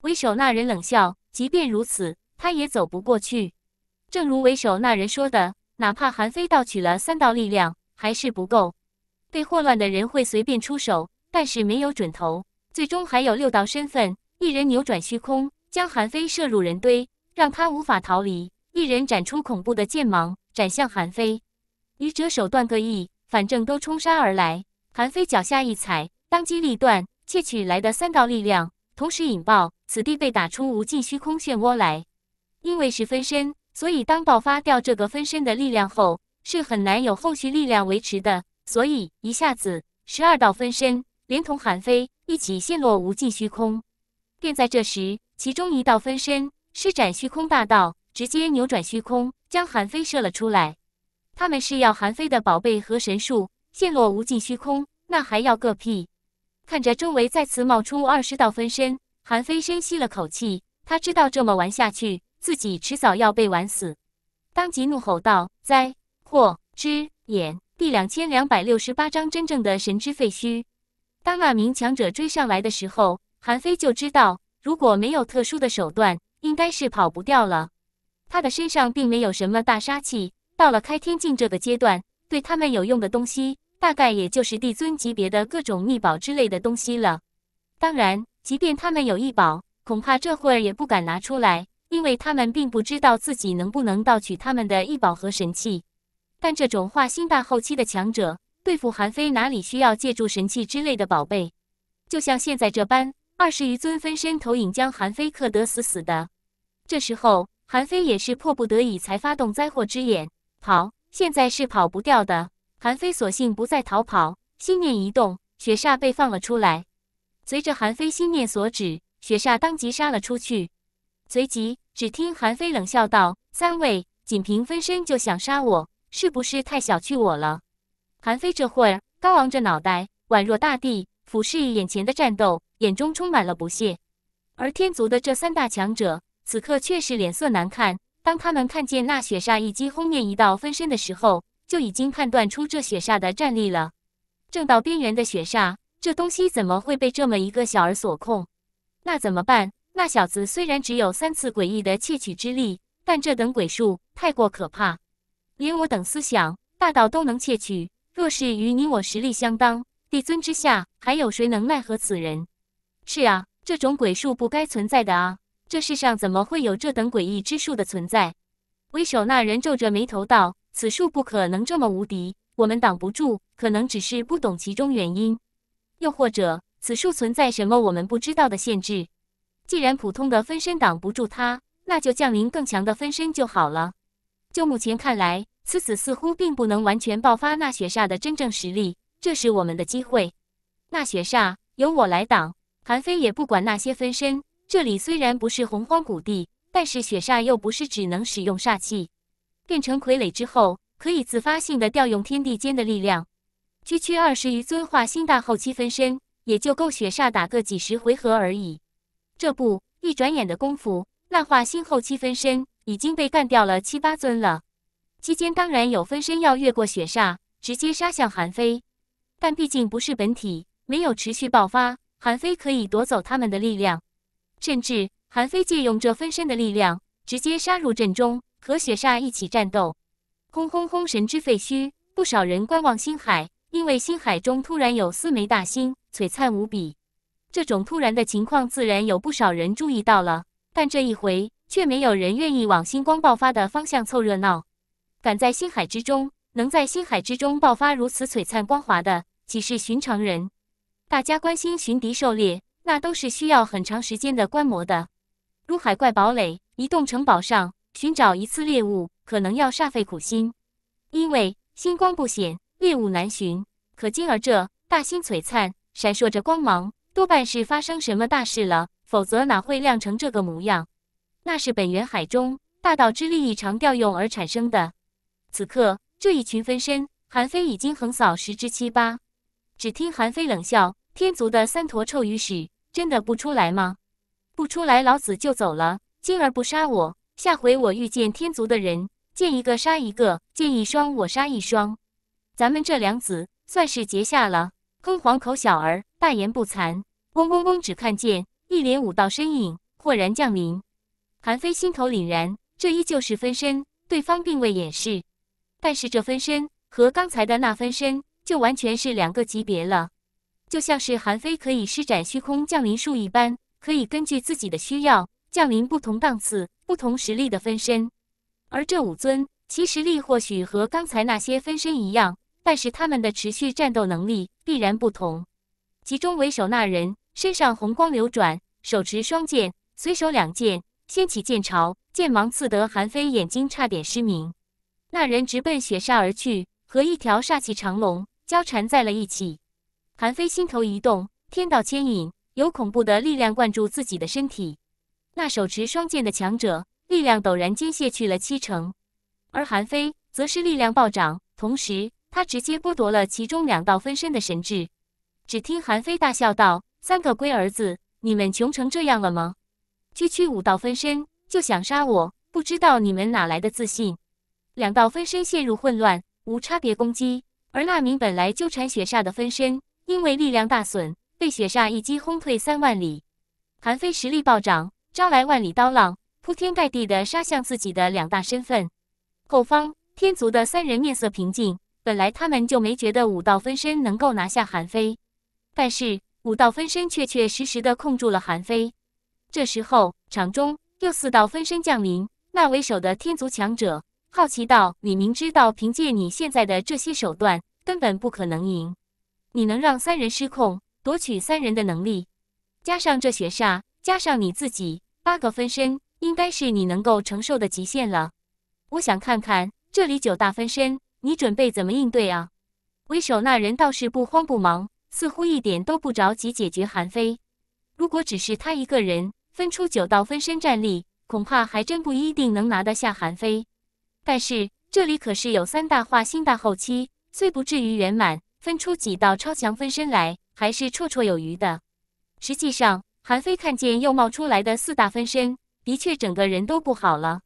为首那人冷笑，即便如此，他也走不过去。正如为首那人说的，哪怕韩非盗取了三道力量，还是不够。被霍乱的人会随便出手，但是没有准头。最终还有六道身份，一人扭转虚空，将韩非射入人堆，让他无法逃离；一人斩出恐怖的剑芒，斩向韩非。愚者手段各异。反正都冲杀而来，韩非脚下一踩，当机立断，窃取来的三道力量同时引爆，此地被打出无尽虚空漩涡来。因为是分身，所以当爆发掉这个分身的力量后，是很难有后续力量维持的。所以一下子，十二道分身连同韩非一起陷落无尽虚空。便在这时，其中一道分身施展虚空大道，直接扭转虚空，将韩非射了出来。他们是要韩非的宝贝河神树，陷落无尽虚空，那还要个屁！看着周围再次冒出二十道分身，韩非深吸了口气，他知道这么玩下去，自己迟早要被玩死。当即怒吼道：“灾祸之眼！”第两千两百六十八章真正的神之废墟。当那名强者追上来的时候，韩非就知道，如果没有特殊的手段，应该是跑不掉了。他的身上并没有什么大杀器。到了开天境这个阶段，对他们有用的东西，大概也就是帝尊级别的各种秘宝之类的东西了。当然，即便他们有异宝，恐怕这会儿也不敢拿出来，因为他们并不知道自己能不能盗取他们的异宝和神器。但这种化心大后期的强者，对付韩非哪里需要借助神器之类的宝贝？就像现在这般，二十余尊分身投影将韩非克得死死的。这时候，韩非也是迫不得已才发动灾祸之眼。跑，现在是跑不掉的。韩非索性不再逃跑，心念一动，雪煞被放了出来。随着韩非心念所指，雪煞当即杀了出去。随即，只听韩非冷笑道：“三位，仅凭分身就想杀我，是不是太小觑我了？”韩非这会儿高昂着脑袋，宛若大地俯视眼前的战斗，眼中充满了不屑。而天族的这三大强者，此刻却是脸色难看。当他们看见那雪煞一击轰灭一道分身的时候，就已经判断出这雪煞的战力了。正道边缘的雪煞，这东西怎么会被这么一个小儿所控？那怎么办？那小子虽然只有三次诡异的窃取之力，但这等鬼术太过可怕，连我等思想大道都能窃取。若是与你我实力相当，帝尊之下还有谁能奈何此人？是啊，这种鬼术不该存在的啊。这世上怎么会有这等诡异之术的存在？为首那人皱着眉头道：“此术不可能这么无敌，我们挡不住，可能只是不懂其中原因，又或者此术存在什么我们不知道的限制。既然普通的分身挡不住他，那就降临更强的分身就好了。就目前看来，此子似乎并不能完全爆发那雪煞的真正实力，这是我们的机会。那雪煞由我来挡，韩非也不管那些分身。”这里虽然不是洪荒古地，但是雪煞又不是只能使用煞气，变成傀儡之后，可以自发性的调用天地间的力量。区区二十余尊化星大后期分身，也就够雪煞打个几十回合而已。这不，一转眼的功夫，那化星后期分身已经被干掉了七八尊了。期间当然有分身要越过雪煞，直接杀向韩非，但毕竟不是本体，没有持续爆发，韩非可以夺走他们的力量。甚至韩非借用这分身的力量，直接杀入阵中，和雪煞一起战斗。轰轰轰！神之废墟，不少人观望星海，因为星海中突然有四枚大星，璀璨无比。这种突然的情况，自然有不少人注意到了。但这一回，却没有人愿意往星光爆发的方向凑热闹。敢在星海之中，能在星海之中爆发如此璀璨光华的，岂是寻常人？大家关心寻敌狩猎。那都是需要很长时间的观摩的。如海怪堡垒，移动城堡上寻找一次猎物，可能要煞费苦心，因为星光不显，猎物难寻。可今儿这大星璀璨，闪烁着光芒，多半是发生什么大事了，否则哪会亮成这个模样？那是本源海中大道之力异常调用而产生的。此刻，这一群分身，韩非已经横扫十之七八。只听韩非冷笑：“天族的三坨臭鱼屎！”真的不出来吗？不出来，老子就走了。今儿不杀我，下回我遇见天族的人，见一个杀一个，见一双我杀一双。咱们这两子算是结下了。空黄口小儿大言不惭，嗡嗡嗡，只看见一连五道身影豁然降临。韩非心头凛然，这依旧是分身，对方并未掩饰。但是这分身和刚才的那分身就完全是两个级别了。就像是韩非可以施展虚空降临术一般，可以根据自己的需要降临不同档次、不同实力的分身。而这五尊其实力或许和刚才那些分身一样，但是他们的持续战斗能力必然不同。其中为首那人身上红光流转，手持双剑，随手两剑掀起剑潮，剑芒刺得韩非眼睛差点失明。那人直奔雪煞而去，和一条煞气长龙交缠在了一起。韩非心头一动，天道牵引，有恐怖的力量灌注自己的身体。那手持双剑的强者力量陡然间泄去了七成，而韩非则是力量暴涨。同时，他直接剥夺了其中两道分身的神智。只听韩非大笑道：“三个龟儿子，你们穷成这样了吗？区区五道分身就想杀我，不知道你们哪来的自信？”两道分身陷入混乱，无差别攻击。而那名本来纠缠血煞的分身。因为力量大损，被雪煞一击轰退三万里。韩非实力暴涨，招来万里刀浪，铺天盖地的杀向自己的两大身份。后方天族的三人面色平静，本来他们就没觉得武道分身能够拿下韩非，但是武道分身确确实实的控住了韩非。这时候场中又四道分身降临，那为首的天族强者好奇道：“你明知道凭借你现在的这些手段，根本不可能赢。”你能让三人失控，夺取三人的能力，加上这血煞，加上你自己八个分身，应该是你能够承受的极限了。我想看看这里九大分身，你准备怎么应对啊？为首那人倒是不慌不忙，似乎一点都不着急解决韩非。如果只是他一个人分出九道分身战力，恐怕还真不一定能拿得下韩非。但是这里可是有三大化星大后期，虽不至于圆满。分出几道超强分身来，还是绰绰有余的。实际上，韩非看见又冒出来的四大分身，的确整个人都不好了。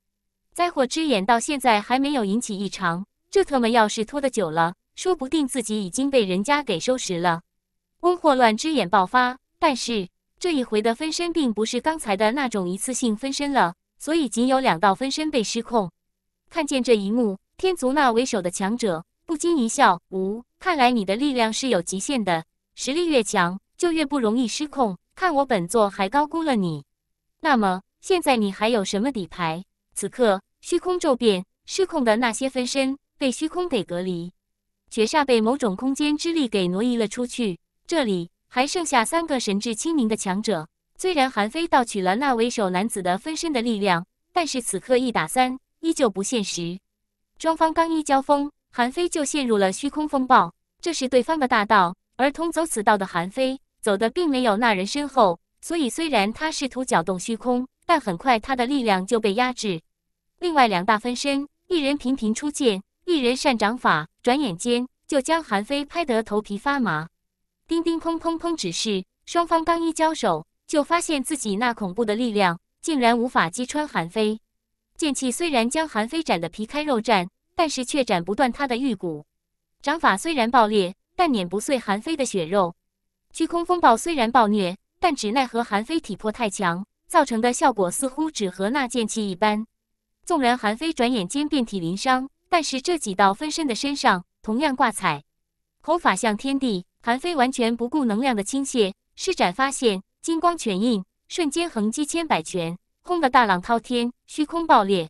灾祸之眼到现在还没有引起异常，这特么要是拖得久了，说不定自己已经被人家给收拾了。温霍乱之眼爆发，但是这一回的分身并不是刚才的那种一次性分身了，所以仅有两道分身被失控。看见这一幕，天族那为首的强者不禁一笑，无。看来你的力量是有极限的，实力越强就越不容易失控。看我本座还高估了你。那么现在你还有什么底牌？此刻虚空骤变，失控的那些分身被虚空给隔离，绝煞被某种空间之力给挪移了出去。这里还剩下三个神智清明的强者。虽然韩非盗取了那为首男子的分身的力量，但是此刻一打三依旧不现实。双方刚一交锋。韩非就陷入了虚空风暴，这是对方的大道，而通走此道的韩非走的并没有那人身后，所以虽然他试图搅动虚空，但很快他的力量就被压制。另外两大分身，一人频频出剑，一人善掌法，转眼间就将韩非拍得头皮发麻。叮叮砰砰砰，只是双方刚一交手，就发现自己那恐怖的力量竟然无法击穿韩非。剑气虽然将韩非斩得皮开肉绽。但是却斩不断他的玉骨，掌法虽然爆裂，但碾不碎韩非的血肉。虚空风暴虽然暴虐，但只奈何韩非体魄太强，造成的效果似乎只和那剑气一般。纵然韩非转眼间遍体鳞伤，但是这几道分身的身上同样挂彩。洪法向天地，韩非完全不顾能量的倾泻，施展发现金光拳印，瞬间横击千百拳，轰得大浪滔天，虚空爆裂。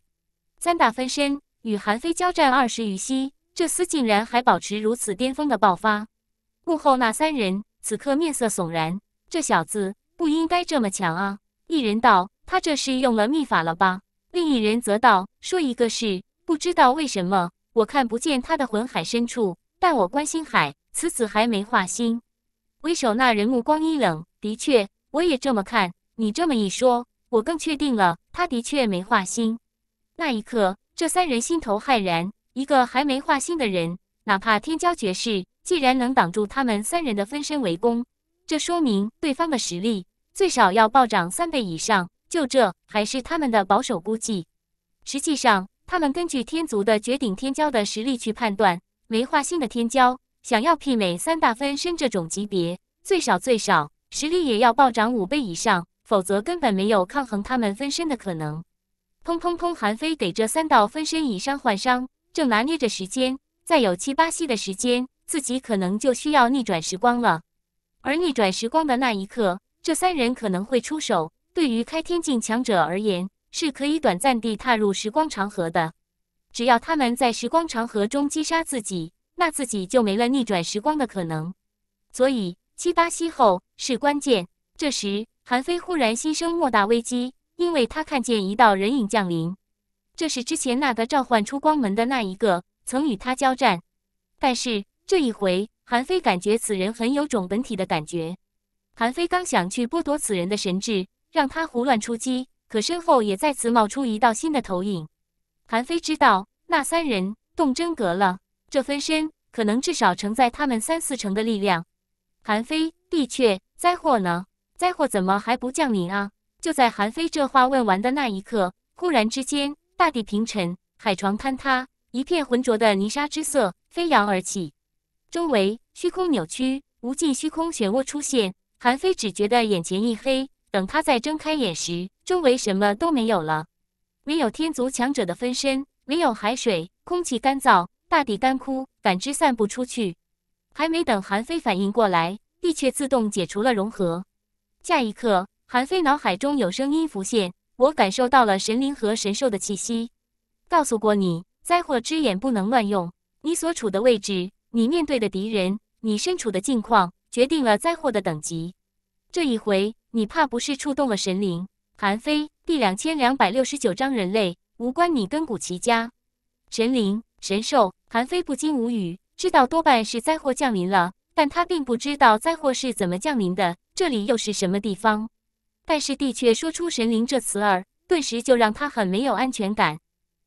三大分身。与韩非交战二十余息，这厮竟然还保持如此巅峰的爆发。幕后那三人此刻面色悚然，这小子不应该这么强啊！一人道：“他这是用了秘法了吧？”另一人则道：“说一个事，不知道为什么我看不见他的魂海深处，但我关心海，此子还没化心。”为首那人目光一冷：“的确，我也这么看。你这么一说，我更确定了，他的确没化心。”那一刻。这三人心头骇然，一个还没化心的人，哪怕天骄绝世，既然能挡住他们三人的分身围攻，这说明对方的实力最少要暴涨三倍以上。就这，还是他们的保守估计。实际上，他们根据天族的绝顶天骄的实力去判断，没化心的天骄想要媲美三大分身这种级别，最少最少实力也要暴涨五倍以上，否则根本没有抗衡他们分身的可能。砰砰砰！韩非给这三道分身以伤换伤，正拿捏着时间。再有七八息的时间，自己可能就需要逆转时光了。而逆转时光的那一刻，这三人可能会出手。对于开天境强者而言，是可以短暂地踏入时光长河的。只要他们在时光长河中击杀自己，那自己就没了逆转时光的可能。所以，七八息后是关键。这时，韩非忽然心生莫大危机。因为他看见一道人影降临，这是之前那个召唤出光门的那一个，曾与他交战。但是这一回，韩非感觉此人很有种本体的感觉。韩非刚想去剥夺此人的神智，让他胡乱出击，可身后也再次冒出一道新的投影。韩非知道那三人动真格了，这分身可能至少承载他们三四成的力量。韩非的确灾祸呢？灾祸怎么还不降临啊？就在韩非这话问完的那一刻，忽然之间，大地平沉，海床坍塌，一片浑浊的泥沙之色飞扬而起，周围虚空扭曲，无尽虚空漩涡出现。韩非只觉得眼前一黑，等他再睁开眼时，周围什么都没有了，唯有天族强者的分身，唯有海水，空气干燥，大地干枯，感知散不出去。还没等韩非反应过来，地却自动解除了融合，下一刻。韩非脑海中有声音浮现，我感受到了神灵和神兽的气息，告诉过你，灾祸之眼不能乱用。你所处的位置，你面对的敌人，你身处的境况，决定了灾祸的等级。这一回，你怕不是触动了神灵？韩非第两千两百六十九章：人类无关你根骨奇家。神灵神兽。韩非不禁无语，知道多半是灾祸降临了，但他并不知道灾祸是怎么降临的，这里又是什么地方？但是帝却说出“神灵”这词儿，顿时就让他很没有安全感。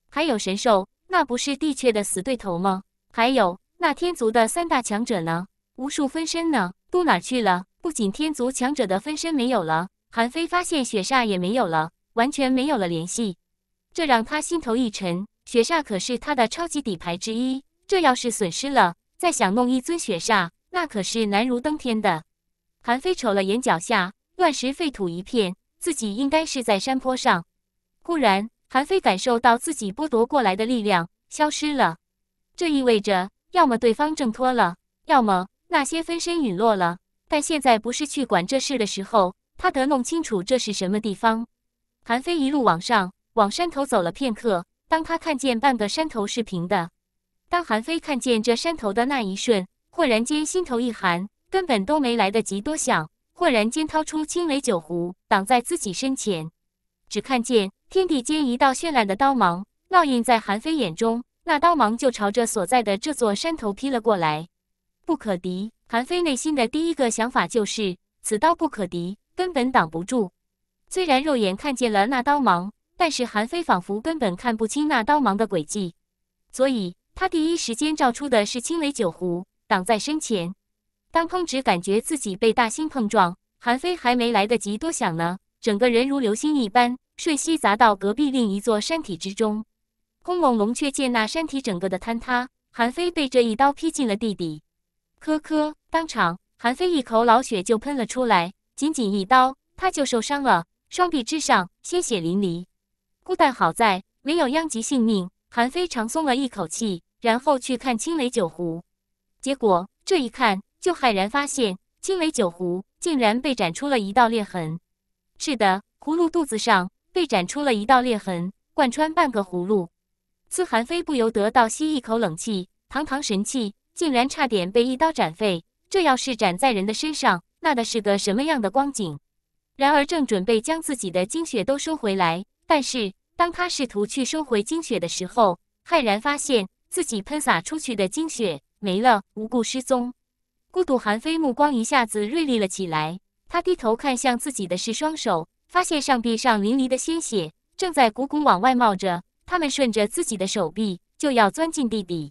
还有神兽，那不是帝雀的死对头吗？还有那天族的三大强者呢？无数分身呢？都哪去了？不仅天族强者的分身没有了，韩非发现雪煞也没有了，完全没有了联系。这让他心头一沉。雪煞可是他的超级底牌之一，这要是损失了，再想弄一尊雪煞，那可是难如登天的。韩非瞅了眼脚下。乱石废土一片，自己应该是在山坡上。忽然，韩非感受到自己剥夺过来的力量消失了，这意味着要么对方挣脱了，要么那些分身陨落了。但现在不是去管这事的时候，他得弄清楚这是什么地方。韩非一路往上，往山头走了片刻。当他看见半个山头是平的，当韩非看见这山头的那一瞬，忽然间心头一寒，根本都没来得及多想。豁然间掏出青雷酒壶挡在自己身前，只看见天地间一道绚烂的刀芒烙印在韩非眼中，那刀芒就朝着所在的这座山头劈了过来，不可敌。韩非内心的第一个想法就是此刀不可敌，根本挡不住。虽然肉眼看见了那刀芒，但是韩非仿佛根本看不清那刀芒的轨迹，所以他第一时间照出的是青雷酒壶挡在身前。当鹏直感觉自己被大星碰撞，韩非还没来得及多想呢，整个人如流星一般瞬息砸到隔壁另一座山体之中。空龙龙却见那山体整个的坍塌，韩非被这一刀劈进了地底。咳咳，当场韩非一口老血就喷了出来，仅仅一刀他就受伤了，双臂之上鲜血淋漓。孤但好在没有殃及性命，韩飞长松了一口气，然后去看青雷酒壶，结果这一看。就骇然发现，青梅酒壶竟然被斩出了一道裂痕。是的，葫芦肚子上被斩出了一道裂痕，贯穿半个葫芦。司韩非不由得倒吸一口冷气，堂堂神器竟然差点被一刀斩废。这要是斩在人的身上，那的是个什么样的光景？然而，正准备将自己的精血都收回来，但是当他试图去收回精血的时候，骇然发现自己喷洒出去的精血没了，无故失踪。孤独韩非目光一下子锐利了起来，他低头看向自己的是双手，发现上臂上淋漓的鲜血正在汩汩往外冒着，他们顺着自己的手臂就要钻进地底。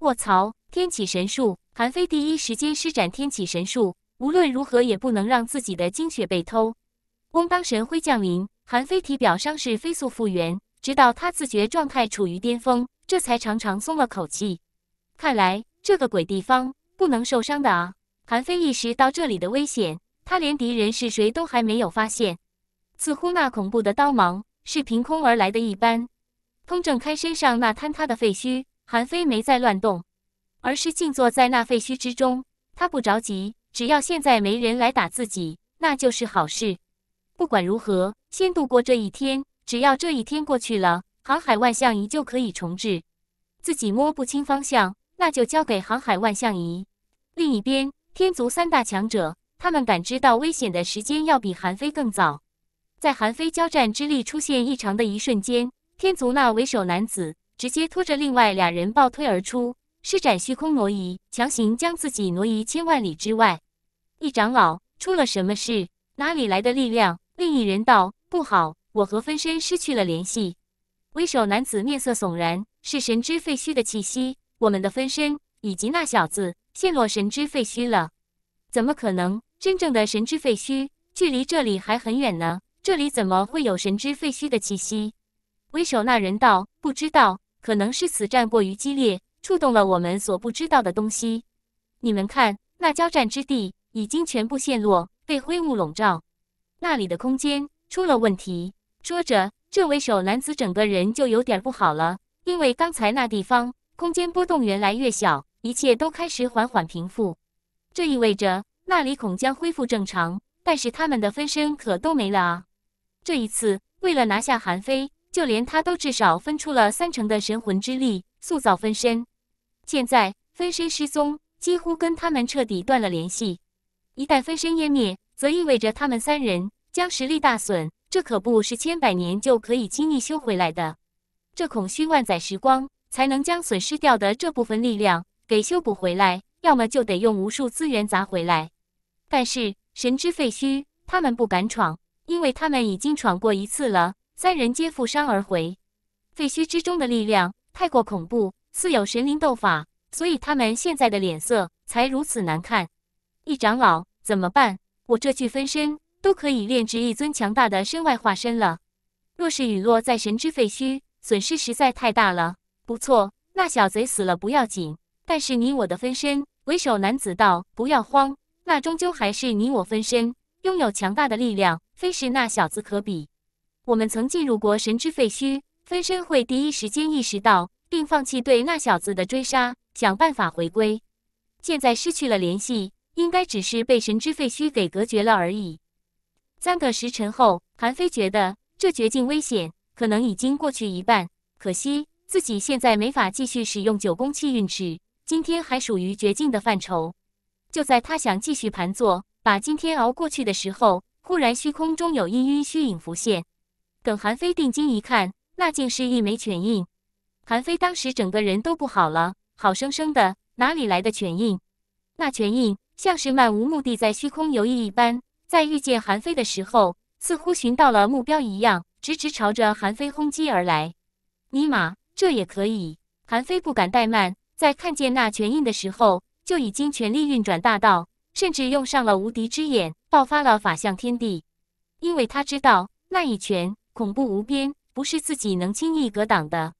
卧槽！天启神术，韩非第一时间施展天启神术，无论如何也不能让自己的精血被偷。嗡，当神辉降临，韩非体表伤势飞速复原，直到他自觉状态处于巅峰，这才长长松了口气。看来这个鬼地方。不能受伤的啊！韩非意识到这里的危险，他连敌人是谁都还没有发现，似乎那恐怖的刀芒是凭空而来的一般。通正开身上那坍塌的废墟，韩非没再乱动，而是静坐在那废墟之中。他不着急，只要现在没人来打自己，那就是好事。不管如何，先度过这一天，只要这一天过去了，航海万象依旧可以重置。自己摸不清方向。那就交给航海万象仪。另一边，天族三大强者，他们感知到危险的时间要比韩非更早。在韩非交战之力出现异常的一瞬间，天族那为首男子直接拖着另外两人暴推而出，施展虚空挪移，强行将自己挪移千万里之外。一长老，出了什么事？哪里来的力量？另一人道：“不好，我和分身失去了联系。”为首男子面色悚然，是神之废墟的气息。我们的分身以及那小子陷落神之废墟了，怎么可能？真正的神之废墟距离这里还很远呢，这里怎么会有神之废墟的气息？为首那人道：“不知道，可能是此战过于激烈，触动了我们所不知道的东西。你们看，那交战之地已经全部陷落，被灰雾笼罩，那里的空间出了问题。”说着，这为首男子整个人就有点不好了，因为刚才那地方。空间波动越来越小，一切都开始缓缓平复。这意味着那里恐将恢复正常，但是他们的分身可都没了啊！这一次，为了拿下韩非，就连他都至少分出了三成的神魂之力塑造分身。现在分身失踪，几乎跟他们彻底断了联系。一旦分身湮灭，则意味着他们三人将实力大损。这可不是千百年就可以轻易修回来的，这恐需万载时光。才能将损失掉的这部分力量给修补回来，要么就得用无数资源砸回来。但是神之废墟，他们不敢闯，因为他们已经闯过一次了，三人皆负伤而回。废墟之中的力量太过恐怖，似有神灵斗法，所以他们现在的脸色才如此难看。一长老，怎么办？我这具分身都可以炼制一尊强大的身外化身了，若是陨落在神之废墟，损失实在太大了。不错，那小贼死了不要紧，但是你我的分身。为首男子道：“不要慌，那终究还是你我分身，拥有强大的力量，非是那小子可比。我们曾进入过神之废墟，分身会第一时间意识到，并放弃对那小子的追杀，想办法回归。现在失去了联系，应该只是被神之废墟给隔绝了而已。”三个时辰后，韩非觉得这绝境危险，可能已经过去一半，可惜。自己现在没法继续使用九宫气运尺，今天还属于绝境的范畴。就在他想继续盘坐，把今天熬过去的时候，忽然虚空中有一晕虚影浮现。等韩非定睛一看，那竟是一枚犬印。韩非当时整个人都不好了，好生生的哪里来的犬印？那犬印像是漫无目的在虚空游弋一般，在遇见韩非的时候，似乎寻到了目标一样，直直朝着韩非轰击而来。尼玛！这也可以，韩非不敢怠慢，在看见那拳印的时候，就已经全力运转大道，甚至用上了无敌之眼，爆发了法相天地。因为他知道那一拳恐怖无边，不是自己能轻易格挡的。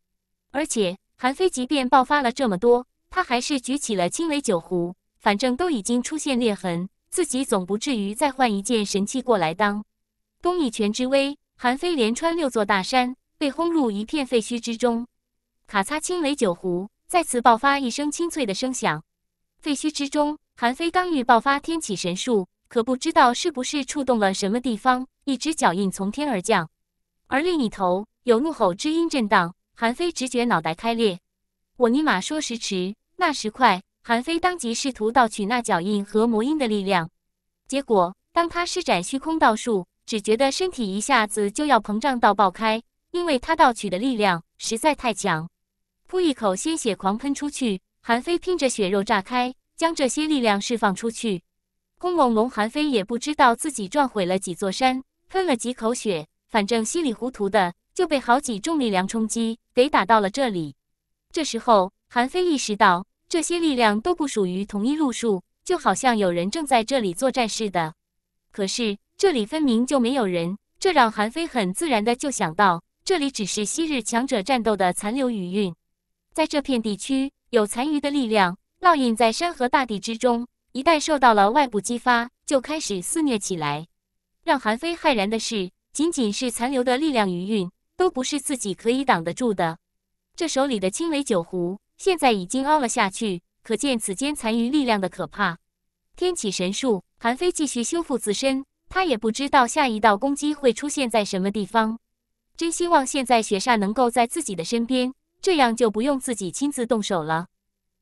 而且韩非即便爆发了这么多，他还是举起了青雷酒壶，反正都已经出现裂痕，自己总不至于再换一件神器过来当。东一拳之威，韩非连穿六座大山，被轰入一片废墟之中。咔嚓！青雷酒壶再次爆发一声清脆的声响。废墟之中，韩非刚欲爆发天启神术，可不知道是不是触动了什么地方，一只脚印从天而降。而另一头有怒吼之音震荡，韩非直觉脑袋开裂。我尼玛，说时迟，那时快，韩非当即试图盗取那脚印和魔音的力量。结果，当他施展虚空道术，只觉得身体一下子就要膨胀到爆开，因为他盗取的力量实在太强。噗一口鲜血狂喷出去，韩非拼着血肉炸开，将这些力量释放出去。轰隆隆，韩非也不知道自己撞毁了几座山，喷了几口血，反正稀里糊涂的就被好几重力量冲击给打到了这里。这时候，韩非意识到这些力量都不属于同一路数，就好像有人正在这里作战似的。可是这里分明就没有人，这让韩非很自然的就想到，这里只是昔日强者战斗的残留余韵。在这片地区，有残余的力量烙印在山河大地之中。一旦受到了外部激发，就开始肆虐起来。让韩非骇然的是，仅仅是残留的力量余韵，都不是自己可以挡得住的。这手里的青雷酒壶现在已经凹了下去，可见此间残余力量的可怕。天启神术，韩非继续修复自身。他也不知道下一道攻击会出现在什么地方。真希望现在雪煞能够在自己的身边。这样就不用自己亲自动手了。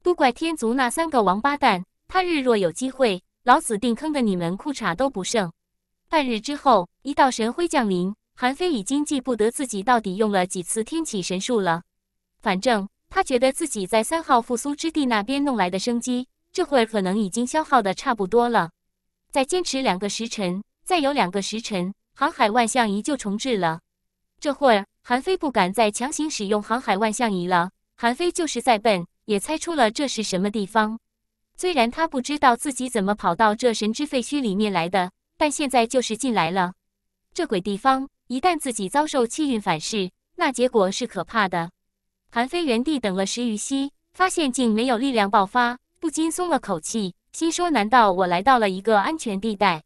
都怪天族那三个王八蛋！他日若有机会，老子定坑的你们裤衩都不剩。半日之后，一道神辉降临，韩非已经记不得自己到底用了几次天启神术了。反正他觉得自己在三号复苏之地那边弄来的生机，这会儿可能已经消耗的差不多了。再坚持两个时辰，再有两个时辰，航海万象依旧重置了。这会儿。韩非不敢再强行使用航海万象仪了。韩非就是再笨，也猜出了这是什么地方。虽然他不知道自己怎么跑到这神之废墟里面来的，但现在就是进来了。这鬼地方，一旦自己遭受气运反噬，那结果是可怕的。韩非原地等了十余息，发现竟没有力量爆发，不禁松了口气，心说：难道我来到了一个安全地带？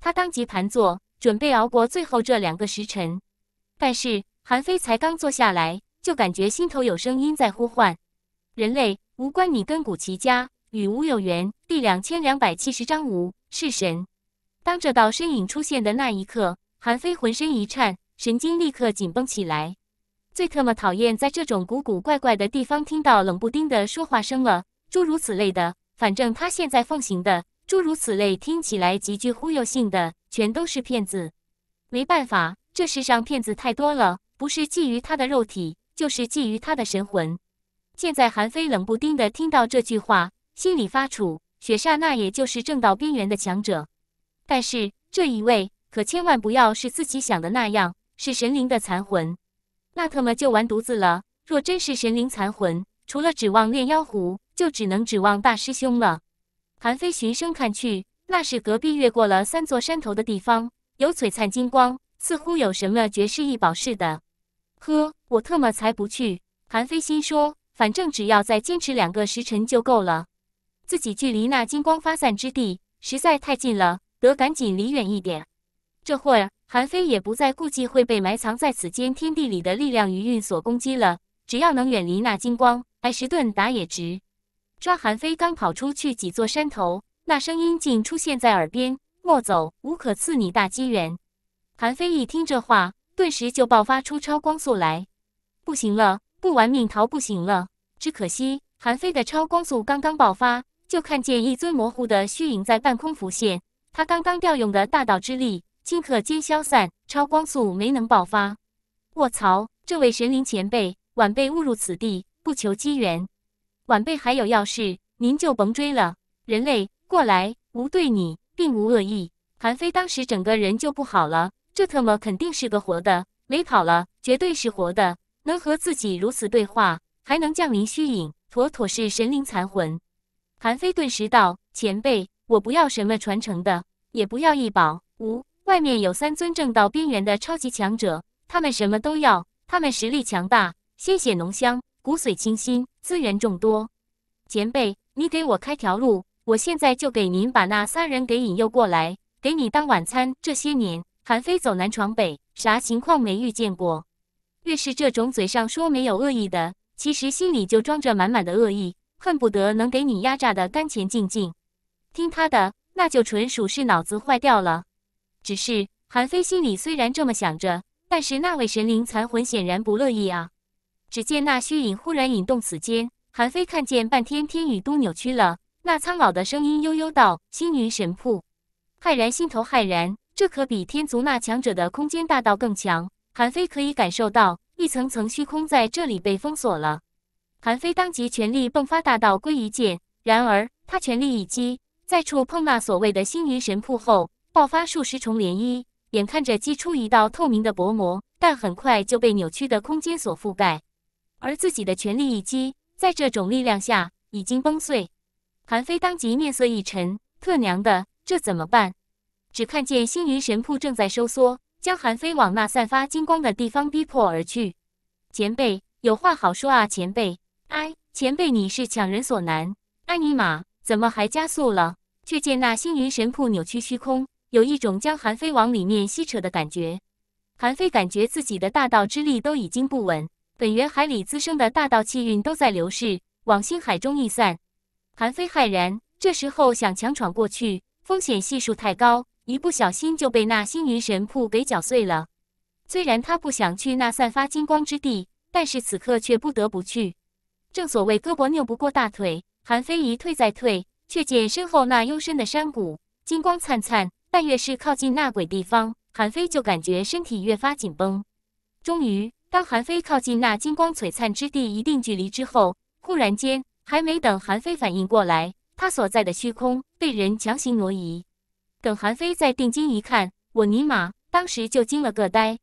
他当即盘坐，准备熬过最后这两个时辰。但是。韩非才刚坐下来，就感觉心头有声音在呼唤。人类无关你跟古奇家与吾有缘。第两千两百七十章，吾是神。当这道身影出现的那一刻，韩非浑身一颤，神经立刻紧绷起来。最特么讨厌在这种古古怪怪的地方听到冷不丁的说话声了，诸如此类的。反正他现在奉行的，诸如此类听起来极具忽悠性的，全都是骗子。没办法，这世上骗子太多了。不是觊觎他的肉体，就是觊觎他的神魂。现在韩非冷不丁的听到这句话，心里发怵。雪煞那也就是正道边缘的强者，但是这一位可千万不要是自己想的那样，是神灵的残魂，那特么就完犊子了。若真是神灵残魂，除了指望炼妖壶，就只能指望大师兄了。韩非循声看去，那是隔壁越过了三座山头的地方，有璀璨金光，似乎有什么绝世异宝似的。呵，我特么才不去！韩非心说，反正只要再坚持两个时辰就够了。自己距离那金光发散之地实在太近了，得赶紧离远一点。这会儿，韩非也不再顾忌会被埋藏在此间天地里的力量余韵所攻击了。只要能远离那金光，挨十顿打也值。抓韩非刚跑出去几座山头，那声音竟出现在耳边：“莫走，吾可赐你大机缘。”韩非一听这话。顿时就爆发出超光速来，不行了，不玩命逃不行了！只可惜韩非的超光速刚刚爆发，就看见一尊模糊的虚影在半空浮现。他刚刚调用的大道之力顷刻间消散，超光速没能爆发。卧槽！这位神灵前辈，晚辈误入此地，不求机缘，晚辈还有要事，您就甭追了。人类过来，吾对你并无恶意。韩非当时整个人就不好了。这特么肯定是个活的，没跑了，绝对是活的。能和自己如此对话，还能降临虚影，妥妥是神灵残魂。韩非顿时道：“前辈，我不要什么传承的，也不要异宝。五外面有三尊正道边缘的超级强者，他们什么都要，他们实力强大，鲜血浓香，骨髓清新，资源众多。前辈，你给我开条路，我现在就给您把那三人给引诱过来，给你当晚餐。这些年。”韩非走南闯北，啥情况没遇见过？越是这种嘴上说没有恶意的，其实心里就装着满满的恶意，恨不得能给你压榨的干干净净。听他的，那就纯属是脑子坏掉了。只是韩非心里虽然这么想着，但是那位神灵残魂显然不乐意啊。只见那虚影忽然引动此间，韩非看见半天天宇都扭曲了。那苍老的声音悠悠道：“星云神瀑。”骇然，心头骇然。这可比天族那强者的空间大道更强。韩非可以感受到一层层虚空在这里被封锁了。韩非当即全力迸发大道归一剑，然而他全力一击，在触碰那所谓的星云神瀑后，爆发数十重涟漪，眼看着击出一道透明的薄膜，但很快就被扭曲的空间所覆盖。而自己的全力一击，在这种力量下已经崩碎。韩非当即面色一沉，特娘的，这怎么办？只看见星云神瀑正在收缩，将韩非往那散发金光的地方逼迫而去。前辈，有话好说啊！前辈，哎，前辈，你是强人所难。哎，尼玛，怎么还加速了？却见那星云神瀑扭曲虚空，有一种将韩非往里面吸扯的感觉。韩非感觉自己的大道之力都已经不稳，本源海里滋生的大道气运都在流逝，往星海中溢散。韩非骇然，这时候想强闯过去，风险系数太高。一不小心就被那星云神瀑给搅碎了。虽然他不想去那散发金光之地，但是此刻却不得不去。正所谓胳膊扭不过大腿，韩非一退再退，却见身后那幽深的山谷金光灿灿。但越是靠近那鬼地方，韩非就感觉身体越发紧绷。终于，当韩非靠近那金光璀璨之地一定距离之后，忽然间，还没等韩非反应过来，他所在的虚空被人强行挪移。等韩非再定睛一看，我尼玛，当时就惊了个呆。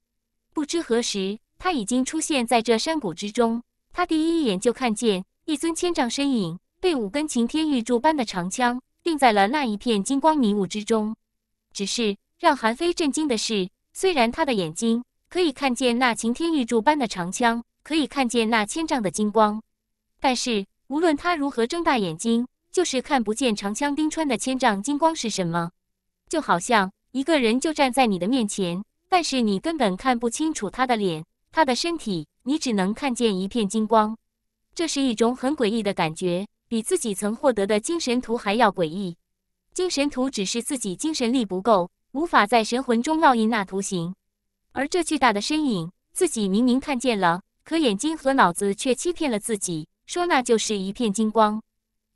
不知何时，他已经出现在这山谷之中。他第一眼就看见一尊千丈身影，被五根擎天玉柱般的长枪钉在了那一片金光迷雾之中。只是让韩非震惊的是，虽然他的眼睛可以看见那擎天玉柱般的长枪，可以看见那千丈的金光，但是无论他如何睁大眼睛，就是看不见长枪钉穿的千丈金光是什么。就好像一个人就站在你的面前，但是你根本看不清楚他的脸、他的身体，你只能看见一片金光。这是一种很诡异的感觉，比自己曾获得的精神图还要诡异。精神图只是自己精神力不够，无法在神魂中烙印那图形，而这巨大的身影，自己明明看见了，可眼睛和脑子却欺骗了自己，说那就是一片金光。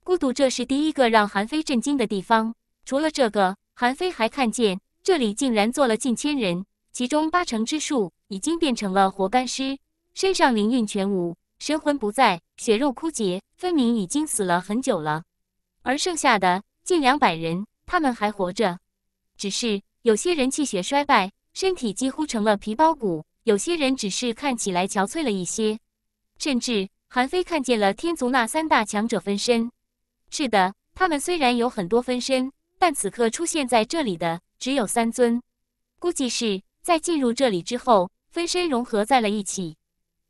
孤独，这是第一个让韩非震惊的地方。除了这个。韩非还看见这里竟然坐了近千人，其中八成之数已经变成了活干尸，身上灵韵全无，神魂不在，血肉枯竭，分明已经死了很久了。而剩下的近两百人，他们还活着，只是有些人气血衰败，身体几乎成了皮包骨；有些人只是看起来憔悴了一些。甚至韩非看见了天族那三大强者分身。是的，他们虽然有很多分身。但此刻出现在这里的只有三尊，估计是在进入这里之后分身融合在了一起，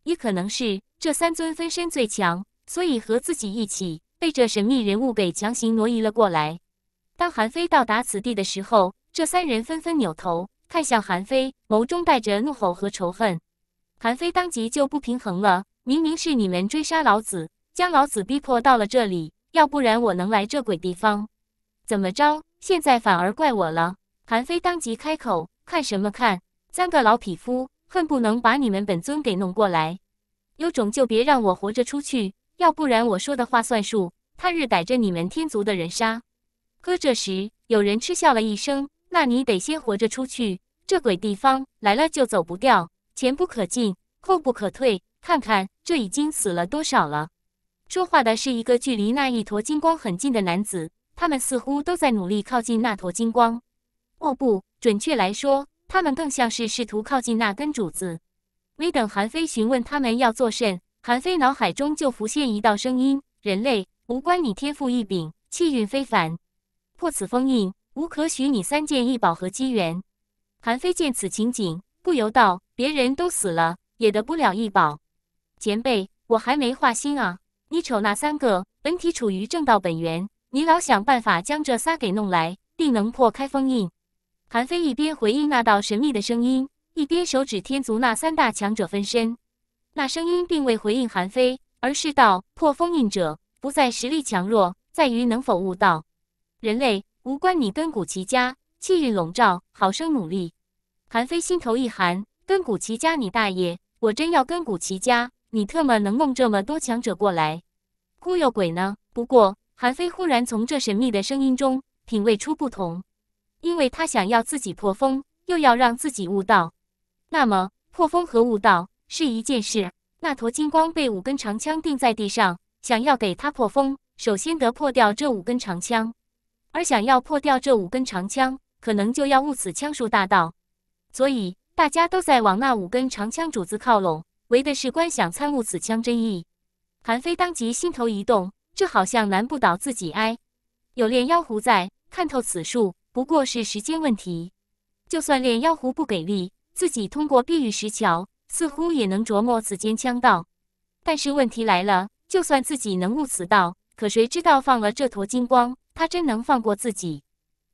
也可能是这三尊分身最强，所以和自己一起被这神秘人物给强行挪移了过来。当韩非到达此地的时候，这三人纷纷扭头看向韩非，眸中带着怒吼和仇恨。韩非当即就不平衡了，明明是你们追杀老子，将老子逼迫到了这里，要不然我能来这鬼地方？怎么着？现在反而怪我了？韩非当即开口：“看什么看？三个老匹夫，恨不能把你们本尊给弄过来。有种就别让我活着出去，要不然我说的话算数。他日逮着你们天族的人杀。”可这时有人嗤笑了一声：“那你得先活着出去。这鬼地方来了就走不掉，前不可进，后不可退。看看这已经死了多少了。”说话的是一个距离那一坨金光很近的男子。他们似乎都在努力靠近那坨金光。哦不，准确来说，他们更像是试图靠近那根柱子。没等韩非询问他们要做甚，韩非脑海中就浮现一道声音：“人类，无关你天赋异禀、气运非凡，破此封印，无可许你三件异宝和机缘。”韩非见此情景，不由道：“别人都死了，也得不了一宝。前辈，我还没化心啊，你瞅那三个，本体处于正道本源。”你老想办法将这仨给弄来，定能破开封印。韩非一边回应那道神秘的声音，一边手指天族那三大强者分身。那声音并未回应韩非，而是道：“破封印者，不在实力强弱，在于能否悟道。人类无关你根骨奇家，气运笼罩，好生努力。”韩非心头一寒，根骨奇家，你大爷！我真要根骨奇家，你特么能弄这么多强者过来？忽悠鬼呢？不过。韩非忽然从这神秘的声音中品味出不同，因为他想要自己破风，又要让自己悟道。那么，破风和悟道是一件事。那坨金光被五根长枪钉在地上，想要给他破风，首先得破掉这五根长枪。而想要破掉这五根长枪，可能就要悟此枪术大道。所以，大家都在往那五根长枪主子靠拢，为的是观想参悟此枪真意。韩非当即心头一动。这好像难不倒自己哎，有炼妖狐在，看透此术不过是时间问题。就算炼妖狐不给力，自己通过碧玉石桥，似乎也能琢磨此间枪道。但是问题来了，就算自己能悟此道，可谁知道放了这坨金光，他真能放过自己？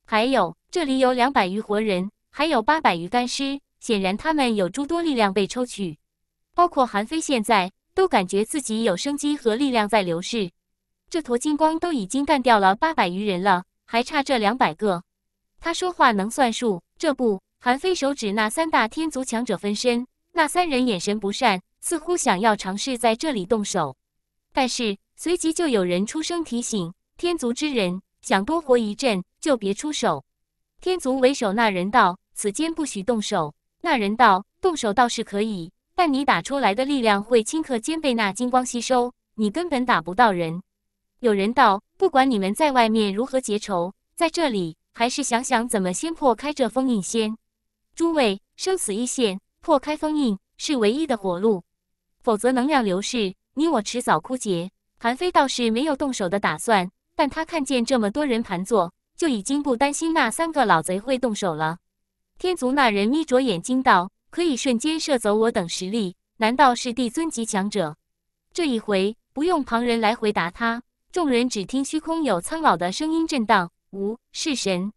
还有，这里有两百余活人，还有八百余干尸，显然他们有诸多力量被抽取，包括韩非现在都感觉自己有生机和力量在流逝。这坨金光都已经干掉了八百余人了，还差这两百个。他说话能算数？这不，韩非手指那三大天族强者分身，那三人眼神不善，似乎想要尝试在这里动手，但是随即就有人出声提醒：天族之人想多活一阵就别出手。天族为首那人道：“此间不许动手。”那人道：“动手倒是可以，但你打出来的力量会顷刻间被那金光吸收，你根本打不到人。”有人道：“不管你们在外面如何结仇，在这里还是想想怎么先破开这封印先。”诸位生死一线，破开封印是唯一的活路，否则能量流逝，你我迟早枯竭。韩非倒是没有动手的打算，但他看见这么多人盘坐，就已经不担心那三个老贼会动手了。天族那人眯着眼睛道：“可以瞬间射走我等实力，难道是帝尊级强者？”这一回不用旁人来回答他。众人只听虚空有苍老的声音震荡：“吾是神。”